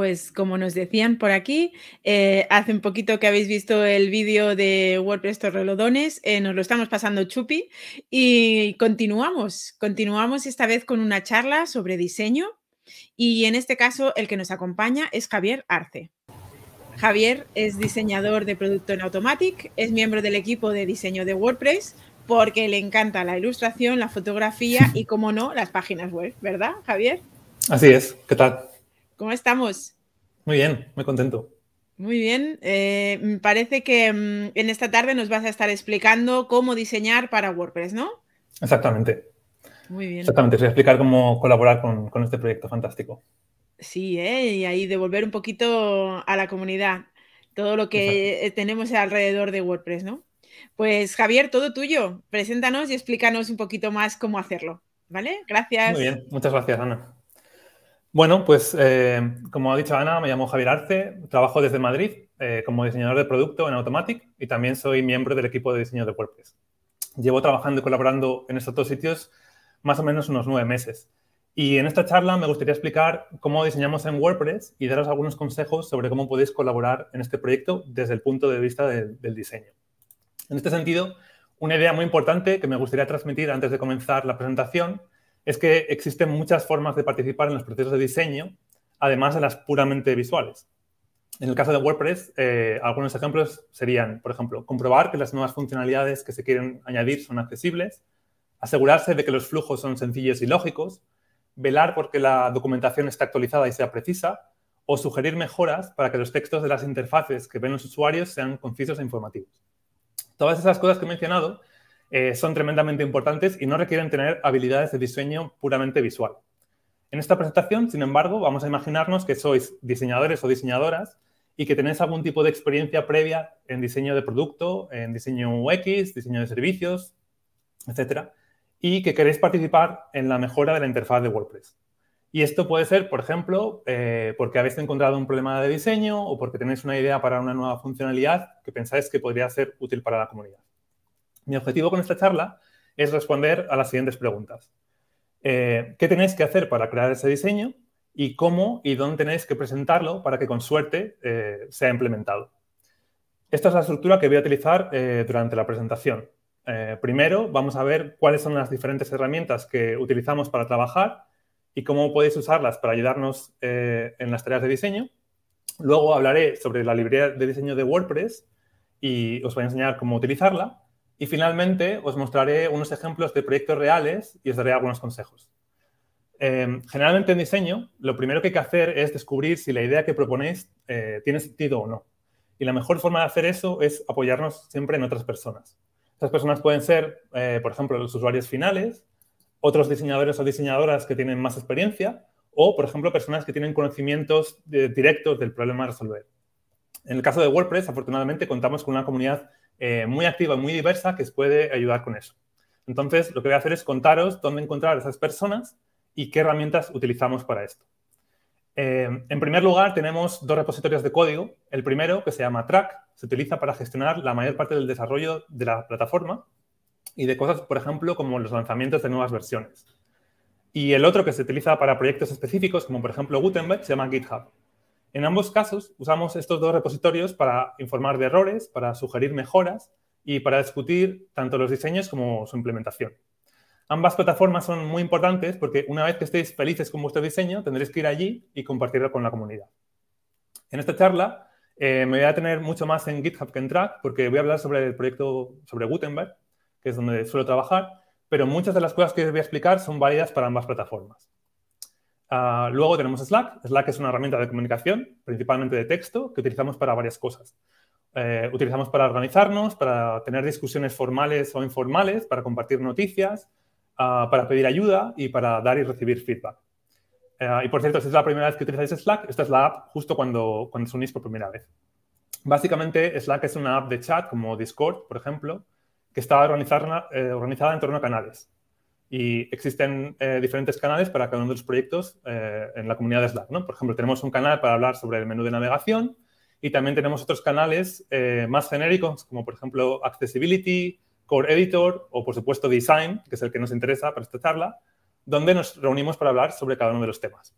Pues como nos decían por aquí, eh, hace un poquito que habéis visto el vídeo de WordPress Torrelodones, eh, nos lo estamos pasando chupi y continuamos, continuamos esta vez con una charla sobre diseño y en este caso el que nos acompaña es Javier Arce. Javier es diseñador de producto en Automatic, es miembro del equipo de diseño de WordPress porque le encanta la ilustración, la fotografía y, como no, las páginas web, ¿verdad, Javier? Así es, ¿qué tal? ¿Cómo estamos? Muy bien, muy contento. Muy bien, eh, me parece que mm, en esta tarde nos vas a estar explicando cómo diseñar para WordPress, ¿no? Exactamente. Muy bien. Exactamente, os voy a explicar cómo colaborar con, este proyecto fantástico. Sí, eh, y ahí devolver un poquito a la comunidad todo lo que eh, tenemos alrededor de WordPress, ¿no? Pues Javier, todo tuyo. Preséntanos y explícanos un poquito más cómo hacerlo, ¿vale? Gracias. Muy bien, muchas gracias, Ana. Bueno, pues eh, como ha dicho Ana, me llamo Javier Arce, trabajo desde Madrid eh, como diseñador de producto en Automatic y también soy miembro del equipo de diseño de WordPress. Llevo trabajando y colaborando en estos dos sitios más o menos unos nueve meses. Y en esta charla me gustaría explicar cómo diseñamos en WordPress y daros algunos consejos sobre cómo podéis colaborar en este proyecto desde el punto de vista del diseño. En este sentido, una idea muy importante que me gustaría transmitir antes de comenzar la presentación es que existen muchas formas de participar en los procesos de diseño, además de las puramente visuales. En el caso de WordPress, eh, algunos ejemplos serían, por ejemplo, comprobar que las nuevas funcionalidades que se quieren añadir son accesibles, asegurarse de que los flujos son sencillos y lógicos, velar porque la documentación está actualizada y sea precisa, o sugerir mejoras para que los textos de las interfaces que ven los usuarios sean concisos e informativos. Todas esas cosas que he mencionado eh, son tremendamente importantes y no requieren tener habilidades de diseño puramente visual. En esta presentación, sin embargo, vamos a imaginarnos que sois diseñadores o diseñadoras y que tenéis algún tipo de experiencia previa en diseño de producto, en diseño UX, diseño de servicios, etcétera, y que queréis participar en la mejora de la interfaz de WordPress. Y esto puede ser, por ejemplo, eh, porque habéis encontrado un problema de diseño o porque tenéis una idea para una nueva funcionalidad que pensáis que podría ser útil para la comunidad. Mi objetivo con esta charla es responder a las siguientes preguntas. Eh, ¿Qué tenéis que hacer para crear ese diseño? ¿Y cómo y dónde tenéis que presentarlo para que con suerte eh, sea implementado? Esta es la estructura que voy a utilizar eh, durante la presentación. primero, vamos a ver cuáles son las diferentes herramientas que utilizamos para trabajar y cómo podéis usarlas para ayudarnos en las tareas de diseño. Luego hablaré sobre la librería de diseño de WordPress y os voy a enseñar cómo utilizarla. Y finalmente os mostraré unos ejemplos de proyectos reales y os daré algunos consejos. Em, generalmente en diseño, lo primero que hay que hacer es descubrir si la idea que proponéis eh, tiene sentido o no. Y la mejor forma de hacer eso es apoyarnos siempre en otras personas. Esas personas pueden ser, eh, por ejemplo, los usuarios finales, otros diseñadores o diseñadoras que tienen más experiencia o, por ejemplo, personas que tienen conocimientos eh, directos del problema a resolver. En el caso de WordPress, afortunadamente, contamos con una comunidad eh, muy activa muy diversa que os puede ayudar con eso. Entonces, lo que voy a hacer es contaros dónde encontrar a esas personas y qué herramientas utilizamos para esto. Eh, en primer lugar, tenemos dos repositorios de código. El primero, que se llama Track, se utiliza para gestionar la mayor parte del desarrollo de la plataforma y de cosas, por ejemplo, como los lanzamientos de nuevas versiones. Y el otro que se utiliza para proyectos específicos, como por ejemplo Gutenberg, se llama GitHub. En ambos casos, usamos estos dos repositorios para informar de errores, para sugerir mejoras y para discutir tanto los diseños como su implementación. Ambas plataformas son muy importantes porque una vez que estéis felices con vuestro diseño, tendréis que ir allí y compartirlo con la comunidad. En esta charla eh, me voy a tener mucho más en GitHub que en Track porque voy a hablar sobre el proyecto sobre Gutenberg, que es donde suelo trabajar, pero muchas de las cosas que os voy a explicar son válidas para ambas plataformas. Ah, luego tenemos Slack. Slack es una herramienta de comunicación, principalmente de texto, que utilizamos para varias cosas. Eh, utilizamos para organizarnos, para tener discusiones formales o informales, para compartir noticias, ah, para pedir ayuda y para dar y recibir feedback. Eh, y por cierto, si es la primera vez que utilizáis Slack, esta es la app justo cuando, cuando os unís por primera vez. Básicamente, Slack es una app de chat como Discord, por ejemplo, que está eh, organizada en torno a canales. Y existen eh, diferentes canales para cada uno de los proyectos eh, en la comunidad de Slack. Por ejemplo, tenemos un canal para hablar sobre el menú de navegación y también tenemos otros canales eh, más genéricos, como por ejemplo Accessibility, Core Editor o por supuesto Design, que es el que nos interesa para esta charla, donde nos reunimos para hablar sobre cada uno de los temas.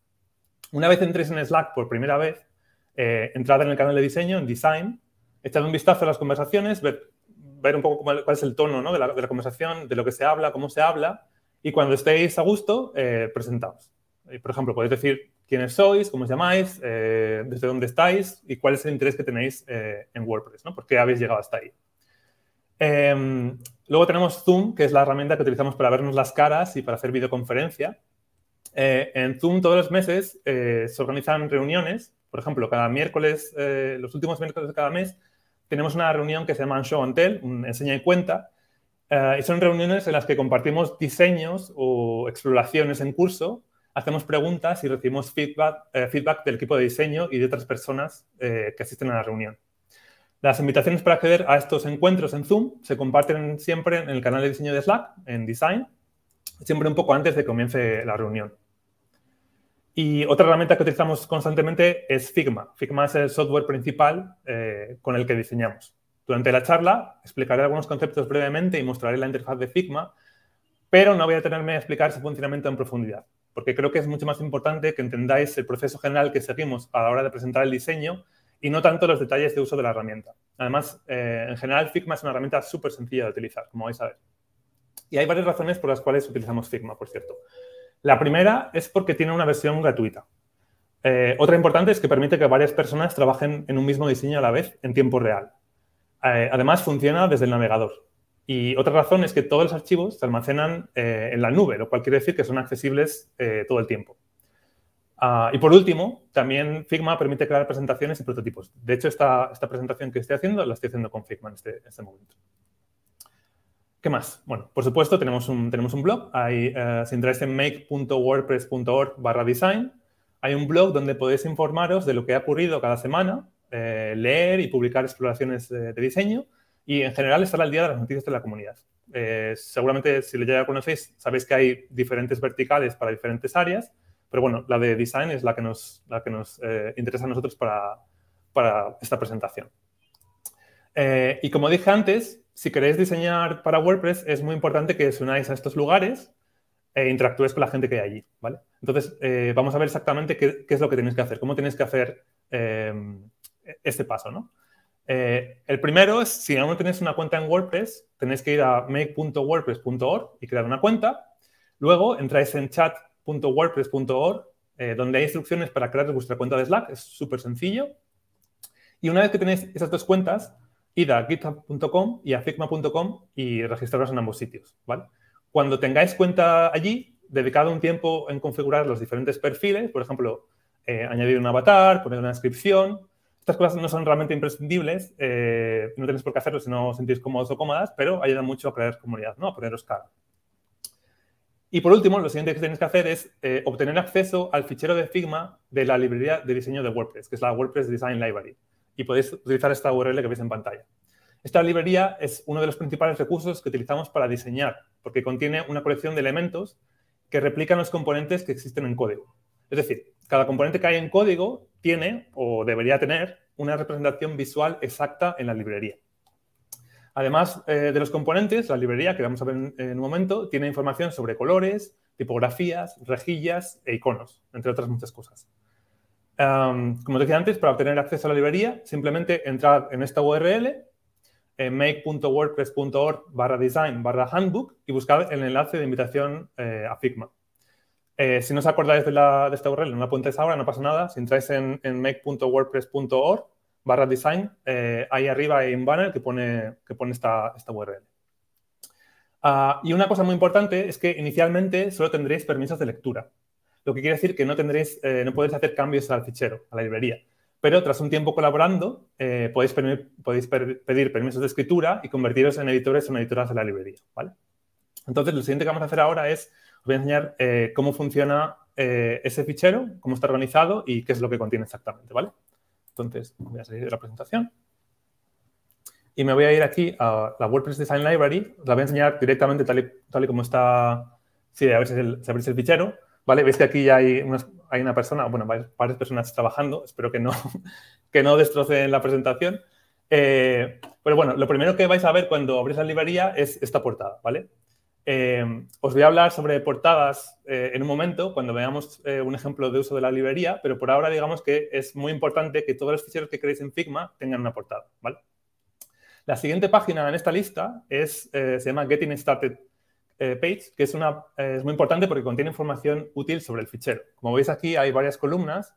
Una vez entréis en Slack por primera vez, entrad en el canal de diseño, en Design, echad un vistazo a las conversaciones, ver, ver un poco cuál, es el tono ¿no? de la conversación, de lo que se habla, cómo se habla y cuando estéis a gusto, eh, presentaos. Por ejemplo, podéis decir quiénes sois, cómo os llamáis, eh, desde dónde estáis y cuál es el interés que tenéis eh, en WordPress, ¿no? ¿Por qué habéis llegado hasta ahí? Em, luego tenemos Zoom, que es la herramienta que utilizamos para vernos las caras y para hacer videoconferencia. en Zoom todos los meses se organizan reuniones. Por ejemplo, cada miércoles, los últimos miércoles de cada mes, tenemos una reunión que se llama Show and Tell, un enseña y cuenta, eh, y son reuniones en las que compartimos diseños o exploraciones en curso, hacemos preguntas y recibimos feedback, eh, feedback del equipo de diseño y de otras personas eh, que asisten a la reunión. Las invitaciones para acceder a estos encuentros en Zoom se comparten siempre en el canal de diseño de Slack, en Design, siempre un poco antes de que comience la reunión. Y otra herramienta que utilizamos constantemente es Figma. Figma es el software principal con el que diseñamos. Durante la charla explicaré algunos conceptos brevemente y mostraré la interfaz de Figma, pero no voy a tenerme a explicar su funcionamiento en profundidad, porque creo que es mucho más importante que entendáis el proceso general que seguimos a la hora de presentar el diseño y no tanto los detalles de uso de la herramienta. Además, eh, en general, Figma es una herramienta súper sencilla de utilizar, como vais a ver. Y hay varias razones por las cuales utilizamos Figma, por cierto. La primera es porque tiene una versión gratuita. Eh, otra importante es que permite que varias personas trabajen en un mismo diseño a la vez en tiempo real. Eh, además, funciona desde el navegador. Y otra razón es que todos los archivos se almacenan eh, en la nube, lo cual quiere decir que son accesibles eh, todo el tiempo. Ah, y por último, también Figma permite crear presentaciones y prototipos. De hecho, esta, esta presentación que estoy haciendo la estoy haciendo con Figma en este, este momento. ¿Qué más? Bueno, por supuesto, tenemos un, tenemos un blog. si entráis en make.wordpress.org barra design, hay un blog donde podéis informaros de lo que ha ocurrido cada semana eh, leer y publicar exploraciones de, diseño y en general estar al día de las noticias de la comunidad. Eh, seguramente si ya conocéis sabéis que hay diferentes verticales para diferentes áreas, pero bueno, la de design es la que nos, la que nos eh, interesa a nosotros para, para esta presentación. y como dije antes, si queréis diseñar para WordPress es muy importante que os unáis a estos lugares e interactúes con la gente que hay allí, ¿vale? Entonces, vamos a ver exactamente qué, qué, es lo que tenéis que hacer, cómo tenéis que hacer este paso, ¿no? Eh, el primero es, si aún no tenéis una cuenta en WordPress, tenéis que ir a make.wordpress.org y crear una cuenta. Luego entráis en chat.wordpress.org, eh, donde hay instrucciones para crear vuestra cuenta de Slack. Es súper sencillo. Y una vez que tenéis esas dos cuentas, id a github.com y a figma.com y registraros en ambos sitios, ¿vale? Cuando tengáis cuenta allí, dedicad un tiempo en configurar los diferentes perfiles, por ejemplo, eh, añadir un avatar, poner una descripción, estas cosas no son realmente imprescindibles, eh, no tenéis por qué hacerlo si no os sentís cómodos o cómodas, pero ayuda mucho a crear comunidad, ¿no? a poneros cara. Y por último, lo siguiente que tenéis que hacer es eh, obtener acceso al fichero de Figma de la librería de diseño de WordPress, que es la WordPress Design Library. Y podéis utilizar esta URL que veis en pantalla. Esta librería es uno de los principales recursos que utilizamos para diseñar, porque contiene una colección de elementos que replican los componentes que existen en código. Es decir, cada componente que hay en código tiene o debería tener una representación visual exacta en la librería. Además eh, de los componentes, la librería, que vamos a ver en, un momento, tiene información sobre colores, tipografías, rejillas e iconos, entre otras muchas cosas. como decía antes, para obtener acceso a la librería, simplemente entrar en esta URL, eh, make.wordpress.org barra design barra handbook y buscar el enlace de invitación eh, a Figma. Eh, si no os acordáis de, esta URL, no la apuntéis ahora, no pasa nada. Si entráis en, make.wordpress.org barra design, eh, ahí arriba hay un banner que pone, que pone esta, URL. Ah, y una cosa muy importante es que inicialmente solo tendréis permisos de lectura, lo que quiere decir que no tendréis, eh, no podéis hacer cambios al fichero, a la librería. Pero tras un tiempo colaborando, podéis, podéis pedir permisos de escritura y convertiros en editores o en editoras de la librería, ¿vale? Entonces, lo siguiente que vamos a hacer ahora es os voy a enseñar eh, cómo funciona eh, ese fichero, cómo está organizado y qué es lo que contiene exactamente, ¿vale? Entonces, voy a salir de la presentación. Y me voy a ir aquí a la WordPress Design Library. Os la voy a enseñar directamente tal y, tal y como está. Sí, a ver si, el, abrís el fichero. ¿Vale? Veis que aquí ya hay, hay una persona, bueno, varias personas trabajando. Espero que no, que no destrocen la presentación. Eh, pero bueno, lo primero que vais a ver cuando abrís la librería es esta portada, ¿vale? Eh, os voy a hablar sobre portadas eh, en un momento, cuando veamos eh, un ejemplo de uso de la librería, pero por ahora digamos que es muy importante que todos los ficheros que creéis en Figma tengan una portada, ¿vale? La siguiente página en esta lista se llama Getting Started Page, que es muy importante porque contiene información útil sobre el fichero. Como veis aquí hay varias columnas,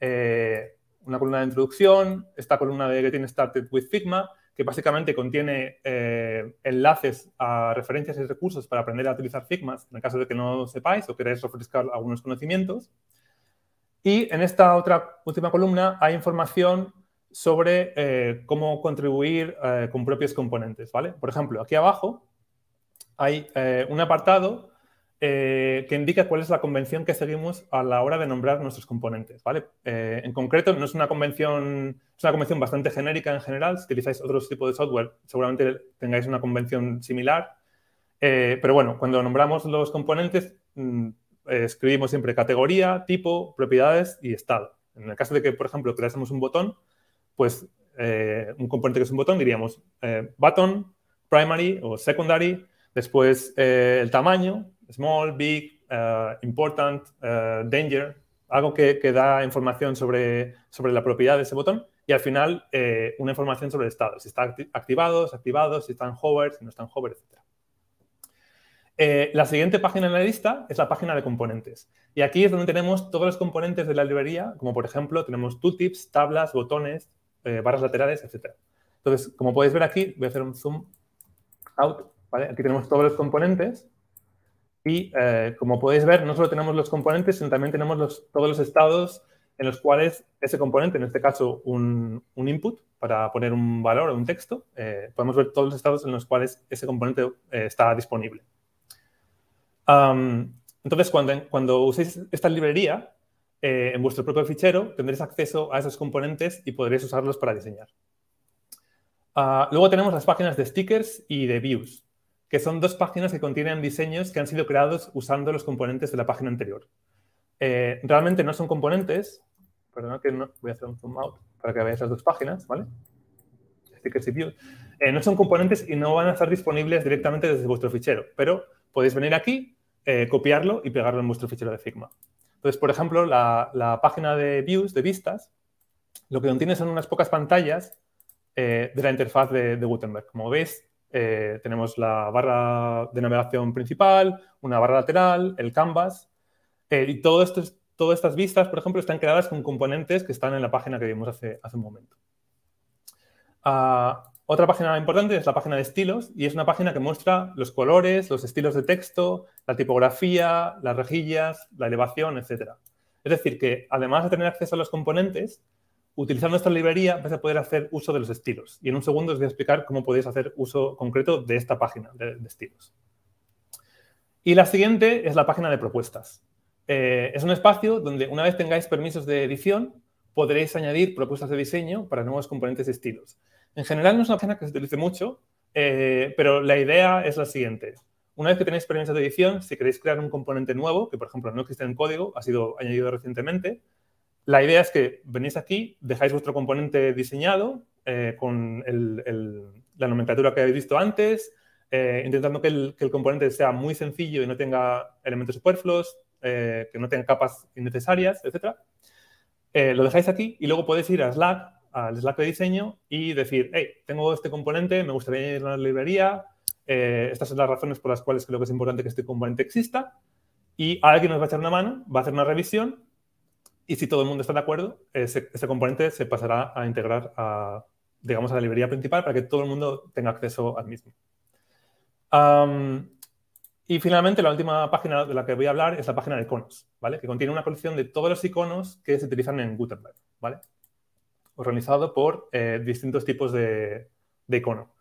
una columna de introducción, esta columna de Getting Started with Figma, que básicamente contiene eh, enlaces a referencias y recursos para aprender a utilizar Figmas, en el caso de que no sepáis o queráis refrescar algunos conocimientos. Y en esta otra última columna hay información sobre eh, cómo contribuir eh, con propios componentes, ¿vale? Por ejemplo, aquí abajo hay un apartado eh, que indica cuál es la convención que seguimos a la hora de nombrar nuestros componentes. ¿vale? Eh, en concreto, no es una convención, es una convención bastante genérica en general. Si utilizáis otro tipo de software, seguramente tengáis una convención similar. Eh, pero bueno, cuando nombramos los componentes, mm, escribimos siempre categoría, tipo, propiedades y estado. En el caso de que, por ejemplo, creásemos un botón, pues un componente que es un botón diríamos button, primary o secondary, después el tamaño, small, big, eh, important, eh, danger, algo que, da información sobre, sobre la propiedad de ese botón y al final eh, una información sobre el estado, si está activados, activado, si está en hover, si no está en hover, etc. la siguiente página en la lista es la página de componentes. Y aquí es donde tenemos todos los componentes de la librería, como por ejemplo tenemos tooltips, tablas, botones, barras laterales, etc. Entonces, como podéis ver aquí, voy a hacer un zoom out, Aquí tenemos todos los componentes y eh, como podéis ver, no solo tenemos los componentes, sino también tenemos todos los estados en los cuales ese componente, en este caso un, input, para poner un valor o un texto, eh, podemos ver todos los estados en los cuales ese componente eh, está disponible. entonces, cuando, cuando uséis esta librería, en vuestro propio fichero tendréis acceso a esos componentes y podréis usarlos para diseñar. Ah, luego tenemos las páginas de stickers y de views que son dos páginas que contienen diseños que han sido creados usando los componentes de la página anterior. Eh, realmente no son componentes, perdón que voy a hacer un zoom out para que veáis las dos páginas, ¿vale? Eh, no son componentes y no van a estar disponibles directamente desde vuestro fichero, pero podéis venir aquí, eh, copiarlo y pegarlo en vuestro fichero de Figma. Entonces, por ejemplo, la, página de views, de vistas, lo que contiene son unas pocas pantallas de la interfaz de, de, Gutenberg. Como veis, eh, tenemos la barra de navegación principal, una barra lateral, el canvas, eh, y todas estas vistas, por ejemplo, están creadas con componentes que están en la página que vimos hace, un momento. Ah, otra página importante es la página de estilos y es una página que muestra los colores, los estilos de texto, la tipografía, las rejillas, la elevación, etc. Es decir, que además de tener acceso a los componentes, utilizando esta librería vais a poder hacer uso de los estilos. Y en un segundo os voy a explicar cómo podéis hacer uso concreto de esta página de, estilos. Y la siguiente es la página de propuestas. Eh, es un espacio donde una vez tengáis permisos de edición, podréis añadir propuestas de diseño para nuevos componentes de estilos. En general no es una página que se utilice mucho, eh, pero la idea es la siguiente. Una vez que tenéis permisos de edición, si queréis crear un componente nuevo, que por ejemplo no existe en código, ha sido añadido recientemente, la idea es que venís aquí, dejáis vuestro componente diseñado eh, con la nomenclatura que habéis visto antes, eh, intentando que el, componente sea muy sencillo y no tenga elementos superfluos, eh, que no tenga capas innecesarias, etc. lo dejáis aquí y luego podéis ir a Slack, al Slack de diseño, y decir, hey, tengo este componente, me gustaría ir a la librería, estas son las razones por las cuales creo que es importante que este componente exista, y alguien nos va a echar una mano, va a hacer una revisión y si todo el mundo está de acuerdo, ese, componente se pasará a integrar a, digamos, a la librería principal para que todo el mundo tenga acceso al mismo. y finalmente, la última página de la que voy a hablar es la página de iconos, ¿vale? Que contiene una colección de todos los iconos que se utilizan en Gutenberg, ¿vale? Organizado por eh, distintos tipos de, icono.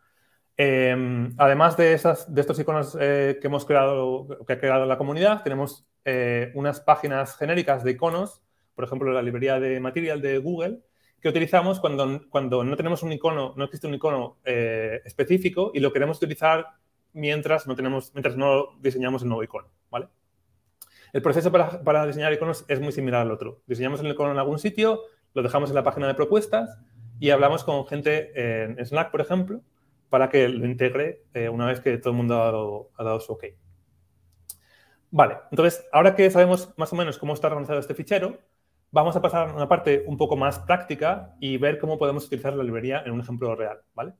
Em, además de, esas, de estos iconos eh, que hemos creado, que ha creado la comunidad, tenemos eh, unas páginas genéricas de iconos por ejemplo, la librería de Material de Google, que utilizamos cuando, cuando no tenemos un icono, no existe un icono eh, específico y lo queremos utilizar mientras no, tenemos, mientras no diseñamos el nuevo icono, ¿vale? El proceso para, diseñar iconos es muy similar al otro. Diseñamos el icono en algún sitio, lo dejamos en la página de propuestas y hablamos con gente en Slack, por ejemplo, para que lo integre eh, una vez que todo el mundo ha dado, ha dado, su OK. Vale, entonces, ahora que sabemos más o menos cómo está organizado este fichero, Vamos a pasar a una parte un poco más práctica y ver cómo podemos utilizar la librería en un ejemplo real, ¿vale?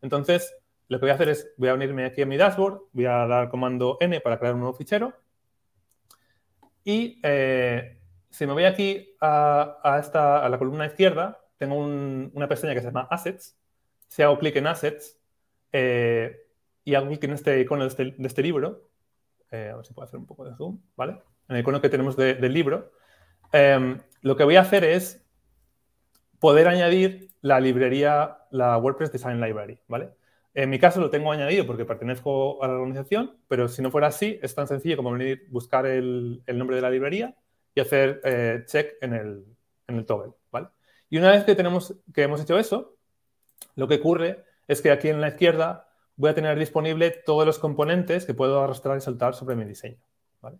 Entonces, lo que voy a hacer es, voy a unirme aquí a mi dashboard, voy a dar comando N para crear un nuevo fichero. Y eh, si me voy aquí a, a la columna izquierda, tengo una pestaña que se llama Assets. Si hago clic en Assets eh, y hago clic en este icono de este, este libro, eh, a ver si puedo hacer un poco de zoom, ¿vale? En el icono que tenemos del libro, Em, lo que voy a hacer es poder añadir la librería, la WordPress Design Library, ¿vale? En mi caso lo tengo añadido porque pertenezco a la organización, pero si no fuera así, es tan sencillo como venir, buscar el, nombre de la librería y hacer eh, check en el, en toggle, ¿vale? Y una vez que, tenemos, que hemos hecho eso, lo que ocurre es que aquí en la izquierda voy a tener disponible todos los componentes que puedo arrastrar y saltar sobre mi diseño, ¿vale?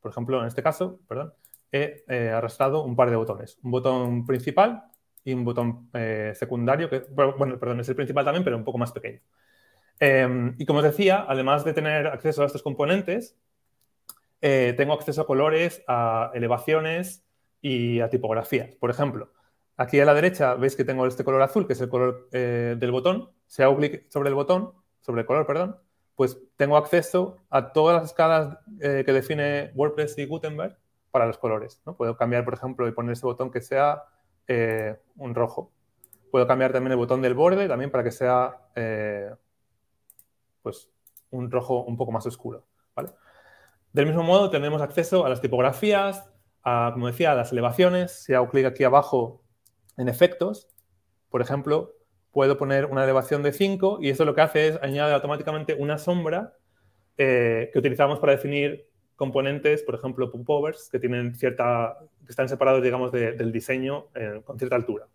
Por ejemplo, en este caso, perdón, he eh, arrastrado un par de botones, un botón principal y un botón eh, secundario, que, bueno, perdón, es el principal también, pero un poco más pequeño. Em, y como os decía, además de tener acceso a estos componentes, eh, tengo acceso a colores, a elevaciones y a tipografías. Por ejemplo, aquí a la derecha veis que tengo este color azul, que es el color del botón. Si hago clic sobre el botón, sobre el color, perdón, pues tengo acceso a todas las escalas que define WordPress y Gutenberg para los colores. ¿no? Puedo cambiar, por ejemplo, y poner ese botón que sea eh, un rojo. Puedo cambiar también el botón del borde también para que sea eh, pues un rojo un poco más oscuro. ¿vale? Del mismo modo, tenemos acceso a las tipografías, a, como decía, a las elevaciones. Si hago clic aquí abajo en efectos, por ejemplo, puedo poner una elevación de 5 y eso lo que hace es añade automáticamente una sombra eh, que utilizamos para definir componentes, por ejemplo, popovers, que tienen cierta, que están separados, digamos, del diseño eh, con cierta altura,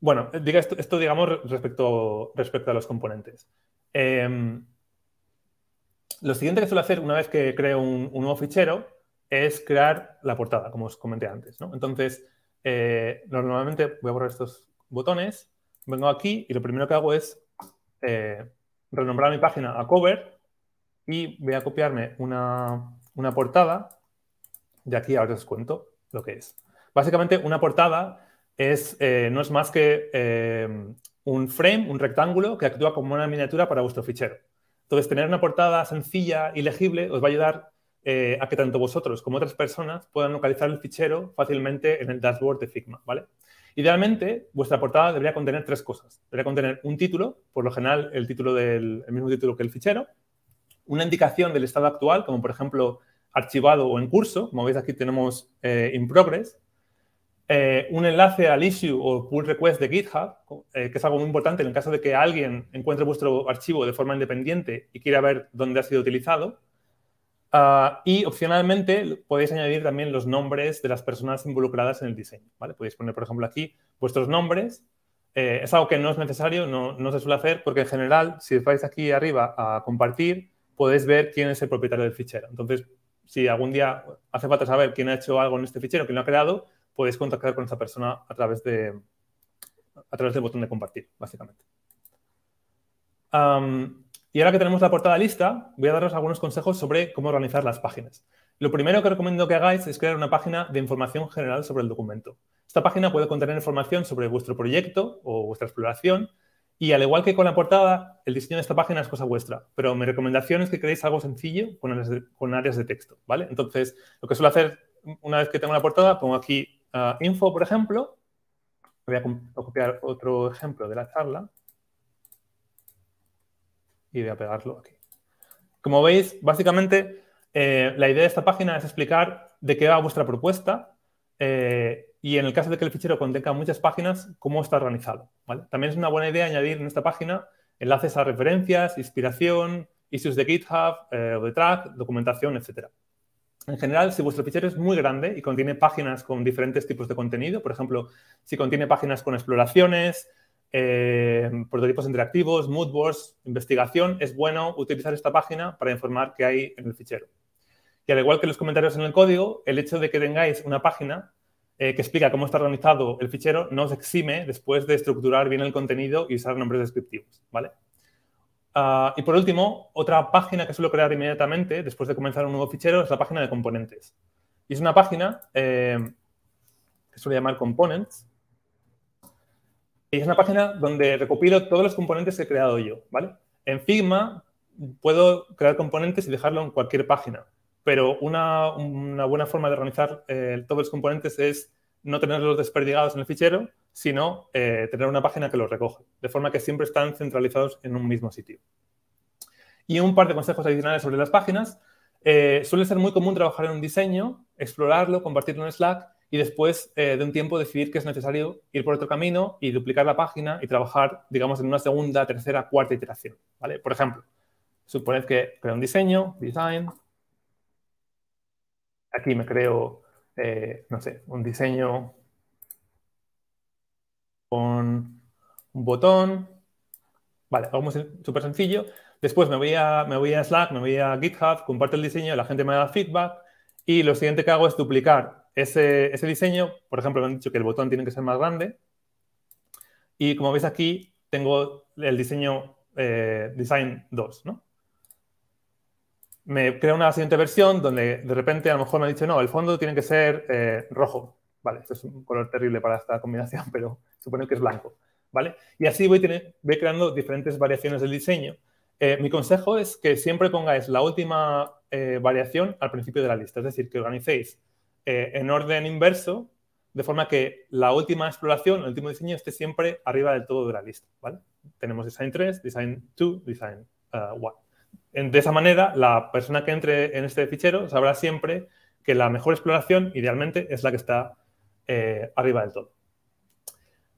bueno, diga esto, digamos, respecto, respecto a los componentes. Em, lo siguiente que suelo hacer una vez que creo un, nuevo fichero es crear la portada, como os comenté antes, Entonces, eh, normalmente voy a borrar estos botones, vengo aquí y lo primero que hago es eh, renombrar mi página a cover y voy a copiarme una, portada. De aquí ahora os cuento lo que es. Básicamente, una portada es, eh, no es más que eh, un frame, un rectángulo que actúa como una miniatura para vuestro fichero. Entonces, tener una portada sencilla y legible os va a ayudar eh, a que tanto vosotros como otras personas puedan localizar el fichero fácilmente en el dashboard de Figma, ¿vale? Idealmente, vuestra portada debería contener tres cosas. Debería contener un título, por lo general el, título del, mismo título que el fichero, una indicación del estado actual, como por ejemplo archivado o en curso, como veis aquí tenemos eh, in progress, eh, un enlace al issue o pull request de GitHub, eh, que es algo muy importante en el caso de que alguien encuentre vuestro archivo de forma independiente y quiera ver dónde ha sido utilizado, Ah, y opcionalmente podéis añadir también los nombres de las personas involucradas en el diseño. ¿vale? Podéis poner, por ejemplo, aquí vuestros nombres. Eh, es algo que no es necesario, no, se suele hacer, porque en general, si os vais aquí arriba a compartir, podéis ver quién es el propietario del fichero. Entonces, si algún día hace falta saber quién ha hecho algo en este fichero, quién lo ha creado, podéis contactar con esa persona a través, de, a través del botón de compartir, básicamente. Y ahora que tenemos la portada lista, voy a daros algunos consejos sobre cómo organizar las páginas. Lo primero que recomiendo que hagáis es crear una página de información general sobre el documento. Esta página puede contener información sobre vuestro proyecto o vuestra exploración y al igual que con la portada, el diseño de esta página es cosa vuestra, pero mi recomendación es que creéis algo sencillo con áreas de, texto, ¿vale? Entonces, lo que suelo hacer una vez que tengo la portada, pongo aquí ah, info, por ejemplo. Voy a copiar otro ejemplo de la charla y voy a aquí. Como veis, básicamente eh, la idea de esta página es explicar de qué va vuestra propuesta eh, y en el caso de que el fichero contenga muchas páginas, cómo está organizado. También es una buena idea añadir en esta página enlaces a referencias, inspiración, issues de GitHub eh, o de Track, documentación, etc. En general, si vuestro fichero es muy grande y contiene páginas con diferentes tipos de contenido, por ejemplo, si contiene páginas con exploraciones, eh, prototipos interactivos, mood boards, investigación, es bueno utilizar esta página para informar qué hay en el fichero. Y al igual que los comentarios en el código, el hecho de que tengáis una página eh, que explica cómo está organizado el fichero no os exime después de estructurar bien el contenido y usar nombres descriptivos, ¿vale? Ah, y por último, otra página que suelo crear inmediatamente después de comenzar un nuevo fichero es la página de componentes. Y es una página eh, que suele llamar components, y es una página donde recopilo todos los componentes que he creado yo, ¿vale? En Figma puedo crear componentes y dejarlo en cualquier página, pero una, buena forma de organizar eh, todos los componentes es no tenerlos desperdigados en el fichero, sino eh, tener una página que los recoge, de forma que siempre están centralizados en un mismo sitio. Y un par de consejos adicionales sobre las páginas. Eh, suele ser muy común trabajar en un diseño, explorarlo, compartirlo en Slack y después eh, de un tiempo decidir que es necesario ir por otro camino y duplicar la página y trabajar, digamos, en una segunda, tercera, cuarta iteración, ¿vale? Por ejemplo, suponed que creo un diseño, design, aquí me creo, eh, no sé, un diseño con un botón, vale, algo muy súper sencillo, después me voy, a, me voy a Slack, me voy a GitHub, comparto el diseño, la gente me da feedback y lo siguiente que hago es duplicar ese, diseño. Por ejemplo, me han dicho que el botón tiene que ser más grande. Y como veis aquí, tengo el diseño eh, Design 2, Me crea una siguiente versión donde de repente a lo mejor me han dicho, no, el fondo tiene que ser eh, rojo. Vale, esto es un color terrible para esta combinación, pero supone que es blanco. ¿Vale? Y así voy, creando diferentes variaciones del diseño. Eh, mi consejo es que siempre pongáis la última variación al principio de la lista, es decir, que organicéis eh, en orden inverso, de forma que la última exploración, el último diseño, esté siempre arriba del todo de la lista. Tenemos design 3, design 2, design 1. Eh, de esa manera, la persona que entre en este fichero sabrá siempre que la mejor exploración, idealmente, es la que está eh, arriba del todo.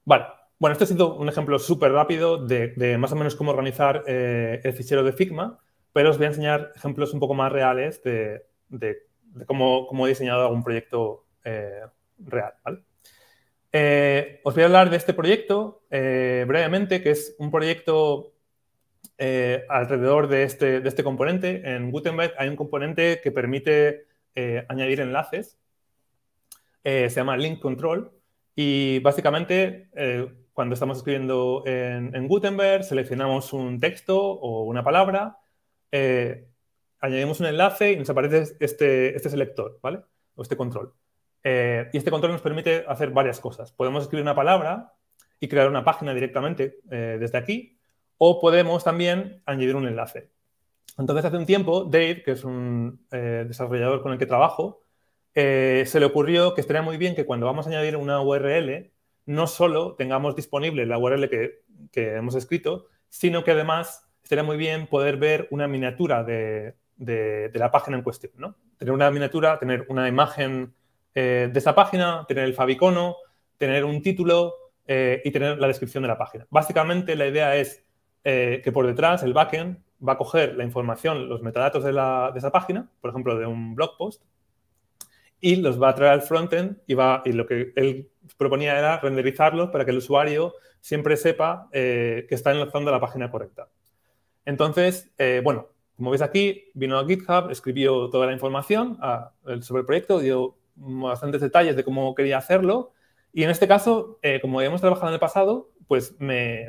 Vale, bueno, este ha sido un ejemplo súper rápido de, más o menos cómo organizar el fichero de Figma, pero os voy a enseñar ejemplos un poco más reales de, de de cómo, he diseñado algún proyecto eh, real. Eh, os voy a hablar de este proyecto eh, brevemente, que es un proyecto alrededor de este, de este, componente. En Gutenberg hay un componente que permite añadir enlaces. se llama Link Control. Y básicamente, cuando estamos escribiendo en, Gutenberg, seleccionamos un texto o una palabra añadimos un enlace y nos aparece este, este selector, ¿vale? O este control. Eh, y este control nos permite hacer varias cosas. Podemos escribir una palabra y crear una página directamente eh, desde aquí, o podemos también añadir un enlace. Entonces, hace un tiempo, Dave, que es un eh, desarrollador con el que trabajo, se le ocurrió que estaría muy bien que cuando vamos a añadir una URL, no solo tengamos disponible la URL que hemos escrito, sino que además estaría muy bien poder ver una miniatura de, de, la página en cuestión. Tener una miniatura, tener una imagen eh, de esa página, tener el fabicono, tener un título eh, y tener la descripción de la página. Básicamente la idea es eh, que por detrás el backend va a coger la información, los metadatos de, esa página, por ejemplo, de un blog post, y los va a traer al frontend y, va, y lo que él proponía era renderizarlos para que el usuario siempre sepa que está enlazando la página correcta. Entonces, bueno, como veis aquí, vino a GitHub, escribió toda la información sobre ah, el proyecto, dio bastantes detalles de cómo quería hacerlo. Y en este caso, eh, como habíamos trabajado en el pasado, pues me,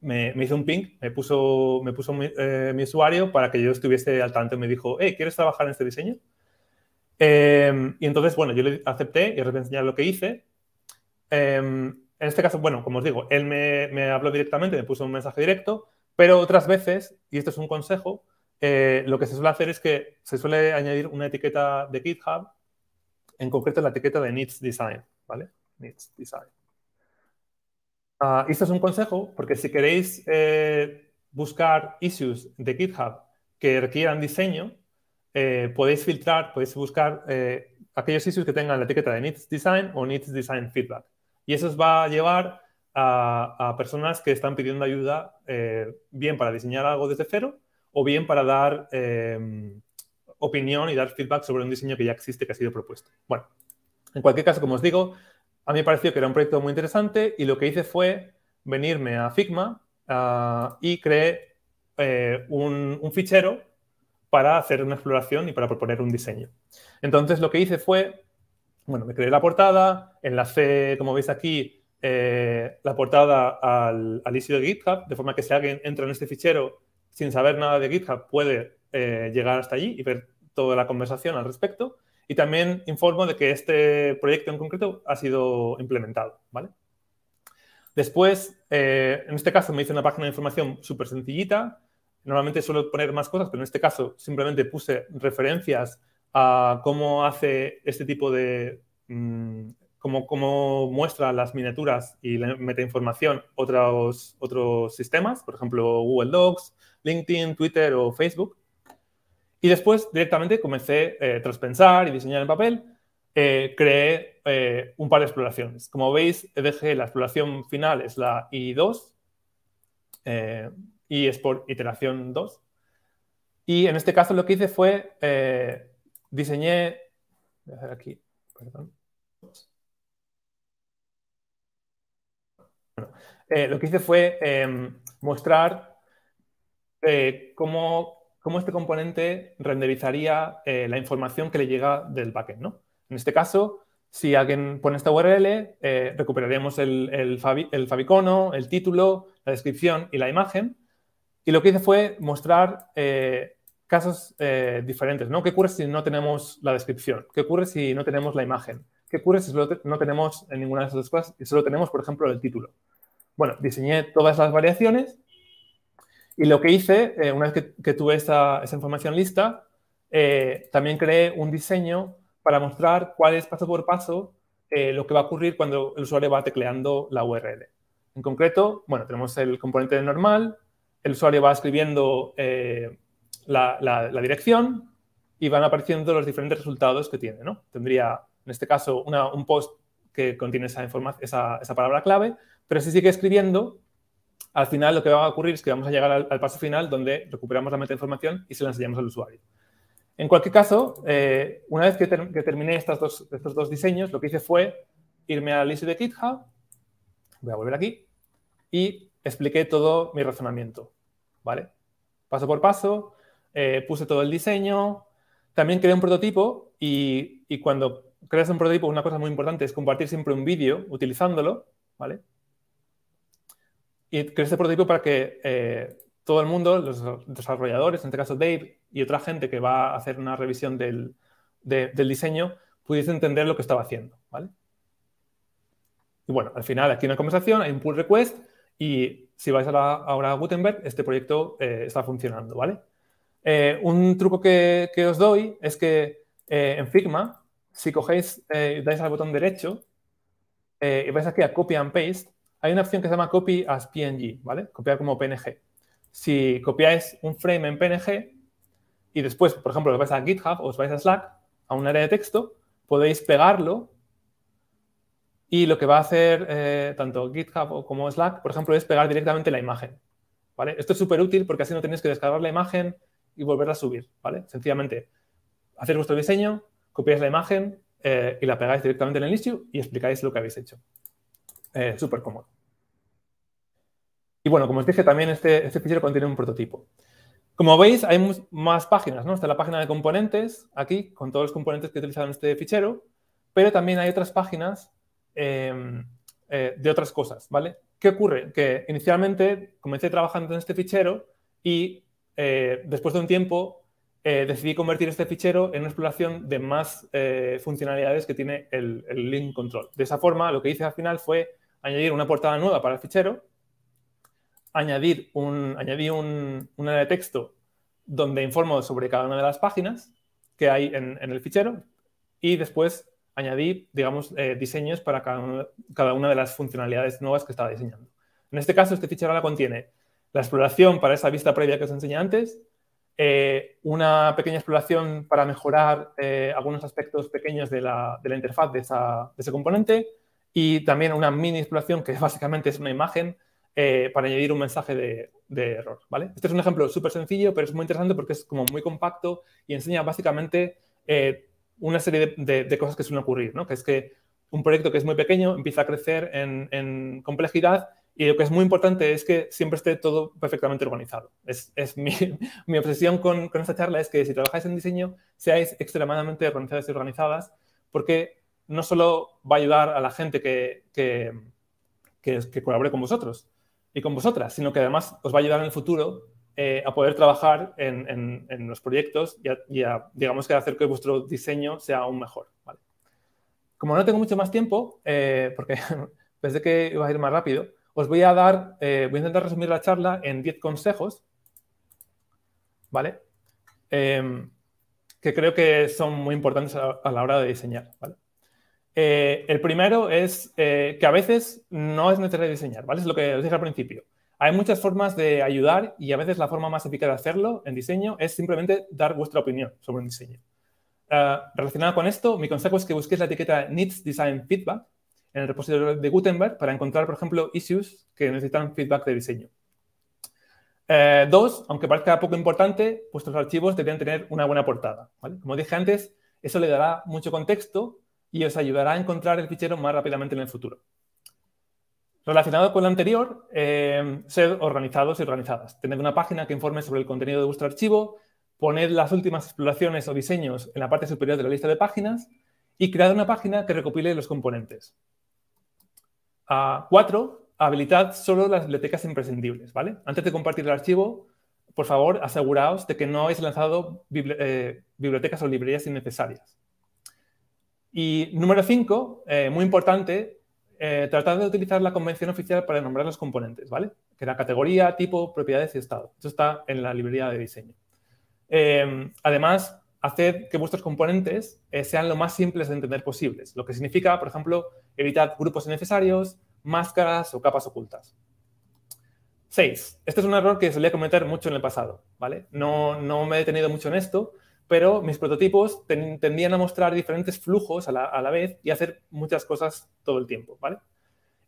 me, hizo un ping, me puso, me puso eh, mi, usuario para que yo estuviese al tanto. y Me dijo, ¿quieres trabajar en este diseño? Em, y entonces, bueno, yo le acepté y les voy a enseñar lo que hice. Em, en este caso, bueno, como os digo, él me, me habló directamente, me puso un mensaje directo pero otras veces, y esto es un consejo, eh, lo que se suele hacer es que se suele añadir una etiqueta de GitHub, en concreto la etiqueta de Needs Design, ¿vale? Needs Design. Uh, esto es un consejo porque si queréis eh, buscar issues de GitHub que requieran diseño, eh, podéis filtrar, podéis buscar aquellos issues que tengan la etiqueta de Needs Design o Needs Design Feedback. Y eso os va a llevar a, personas que están pidiendo ayuda eh, bien para diseñar algo desde cero o bien para dar em, opinión y dar feedback sobre un diseño que ya existe, que ha sido propuesto. Bueno, en cualquier caso, como os digo, a mí me pareció que era un proyecto muy interesante y lo que hice fue venirme a Figma ah, y creé eh, un, un, fichero para hacer una exploración y para proponer un diseño. Entonces lo que hice fue, bueno, me creé la portada, enlace, como veis aquí, eh, la portada al, al de GitHub, de forma que si alguien entra en este fichero sin saber nada de GitHub puede eh, llegar hasta allí y ver toda la conversación al respecto. Y también informo de que este proyecto en concreto ha sido implementado, ¿vale? Después, eh, en este caso me hice una página de información súper sencillita. Normalmente suelo poner más cosas, pero en este caso simplemente puse referencias a cómo hace este tipo de, mm, como, muestra las miniaturas y la metainformación otros, otros sistemas, por ejemplo Google Docs, LinkedIn, Twitter o Facebook. Y después directamente comencé eh, a pensar transpensar y diseñar en papel. Eh, creé eh, un par de exploraciones. Como veis, dejé la exploración final, es la I2, y es por iteración 2. Y en este caso lo que hice fue, diseñé, voy a hacer aquí, perdón, Eh, lo que hice fue em, mostrar eh, cómo, este componente renderizaría eh, la información que le llega del backend. ¿no? En este caso, si alguien pone esta URL, recuperaremos el, fabicono, el título, la descripción y la imagen. Y lo que hice fue mostrar casos diferentes. ¿no? ¿Qué ocurre si no tenemos la descripción? ¿Qué ocurre si no tenemos la imagen? ¿Qué ocurre si no tenemos en ninguna de esas cosas y solo tenemos, por ejemplo, el título? Bueno, diseñé todas las variaciones y lo que hice, eh, una vez que, tuve esa, información lista, eh, también creé un diseño para mostrar cuál es paso por paso eh, lo que va a ocurrir cuando el usuario va tecleando la URL. En concreto, bueno, tenemos el componente normal, el usuario va escribiendo la, la, dirección y van apareciendo los diferentes resultados que tiene, ¿no? Tendría en este caso un post que contiene esa, palabra clave, pero si sigue escribiendo, al final lo que va a ocurrir es que vamos a llegar al, paso final donde recuperamos la meta información y se la enseñamos al usuario. En cualquier caso, eh, una vez que, terminé estas estos dos diseños, lo que hice fue irme al lista de GitHub, voy a volver aquí, y expliqué todo mi razonamiento, ¿vale? Paso por paso, eh, puse todo el diseño, también creé un prototipo y, y cuando creas un prototipo, una cosa muy importante es compartir siempre un vídeo utilizándolo, ¿vale? Y creas este prototipo para que eh, todo el mundo, los desarrolladores, en este caso Dave y otra gente que va a hacer una revisión del, diseño, pudiese entender lo que estaba haciendo, ¿vale? Y bueno, al final aquí hay una conversación, hay un pull request y si vais a ahora a Gutenberg, este proyecto eh, está funcionando, ¿vale? Eh, un truco que, os doy es que en Figma si cogéis eh, dais al botón derecho eh, y vais aquí a Copy and Paste, hay una opción que se llama Copy as PNG, ¿vale? Copiar como PNG. Si copiáis un frame en PNG y después, por ejemplo, os vais a GitHub o os vais a Slack, a un área de texto, podéis pegarlo y lo que va a hacer eh, tanto GitHub como Slack, por ejemplo, es pegar directamente la imagen, ¿vale? Esto es súper útil porque así no tenéis que descargar la imagen y volverla a subir, ¿vale? Sencillamente, hacer vuestro diseño, copiáis la imagen eh, y la pegáis directamente en el issue y explicáis lo que habéis hecho. Eh, súper cómodo. Y bueno, como os dije, también este, este fichero contiene un prototipo. Como veis, hay más páginas, ¿no? Está la página de componentes, aquí, con todos los componentes que en este fichero, pero también hay otras páginas em, eh, de otras cosas, ¿vale? ¿Qué ocurre? Que inicialmente comencé trabajando en este fichero y después de un tiempo eh, decidí convertir este fichero en una exploración de más eh, funcionalidades que tiene el, link control. De esa forma, lo que hice al final fue añadir una portada nueva para el fichero, añadir un, añadí un, área de texto donde informo sobre cada una de las páginas que hay en, el fichero y después añadí, digamos, eh, diseños para cada, una de las funcionalidades nuevas que estaba diseñando. En este caso, este fichero la contiene la exploración para esa vista previa que os enseñé antes, eh, una pequeña exploración para mejorar eh, algunos aspectos pequeños de la, interfaz de, ese componente y también una mini exploración que básicamente es una imagen eh, para añadir un mensaje de, error. ¿vale? Este es un ejemplo súper sencillo, pero es muy interesante porque es como muy compacto y enseña básicamente una serie de, cosas que suelen ocurrir, ¿no? que es que un proyecto que es muy pequeño empieza a crecer en complejidad y lo que es muy importante es que siempre esté todo perfectamente organizado. Es, es mi, mi, obsesión con, con, esta charla es que si trabajáis en diseño, seáis extremadamente organizadas y organizadas, porque no solo va a ayudar a la gente que, que, que, colabore con vosotros y con vosotras, sino que además os va a ayudar en el futuro eh, a poder trabajar en, en, en los proyectos y a, digamos que hacer que vuestro diseño sea aún mejor. ¿vale? Como no tengo mucho más tiempo, eh, porque pensé que iba a ir más rápido, os voy a dar, eh, voy a intentar resumir la charla en 10 consejos, ¿vale? Em, que creo que son muy importantes a, la hora de diseñar, ¿vale? Eh, el primero es eh, que a veces no es necesario diseñar, ¿vale? Es lo que os dije al principio. Hay muchas formas de ayudar y a veces la forma más eficaz de hacerlo en diseño es simplemente dar vuestra opinión sobre un diseño. relacionado con esto, mi consejo es que busquéis la etiqueta Needs Design Feedback en el repositorio de Gutenberg para encontrar, por ejemplo, issues que necesitan feedback de diseño. Eh, dos, aunque parezca poco importante, vuestros archivos deberían tener una buena portada. Como dije antes, eso le dará mucho contexto y os ayudará a encontrar el fichero más rápidamente en el futuro. Relacionado con lo anterior, eh, ser organizados y organizadas. Tener una página que informe sobre el contenido de vuestro archivo, poner las últimas exploraciones o diseños en la parte superior de la lista de páginas y crear una página que recopile los componentes a cuatro, habilitad solo las bibliotecas imprescindibles, ¿vale? Antes de compartir el archivo, por favor, aseguraos de que no habéis lanzado eh, bibliotecas o librerías innecesarias. Y número cinco, eh, muy importante, eh, tratad tratar de utilizar la convención oficial para nombrar los componentes, ¿vale? Que era categoría, tipo, propiedades y estado. Eso está en la librería de diseño. Em, además, haced que vuestros componentes sean lo más simples de entender posibles, lo que significa, por ejemplo, evitar grupos innecesarios, máscaras o capas ocultas. Seis, Este es un error que solía cometer mucho en el pasado, ¿vale? No, no me he detenido mucho en esto, pero mis prototipos tendían a mostrar diferentes flujos a la, vez y hacer muchas cosas todo el tiempo, ¿vale?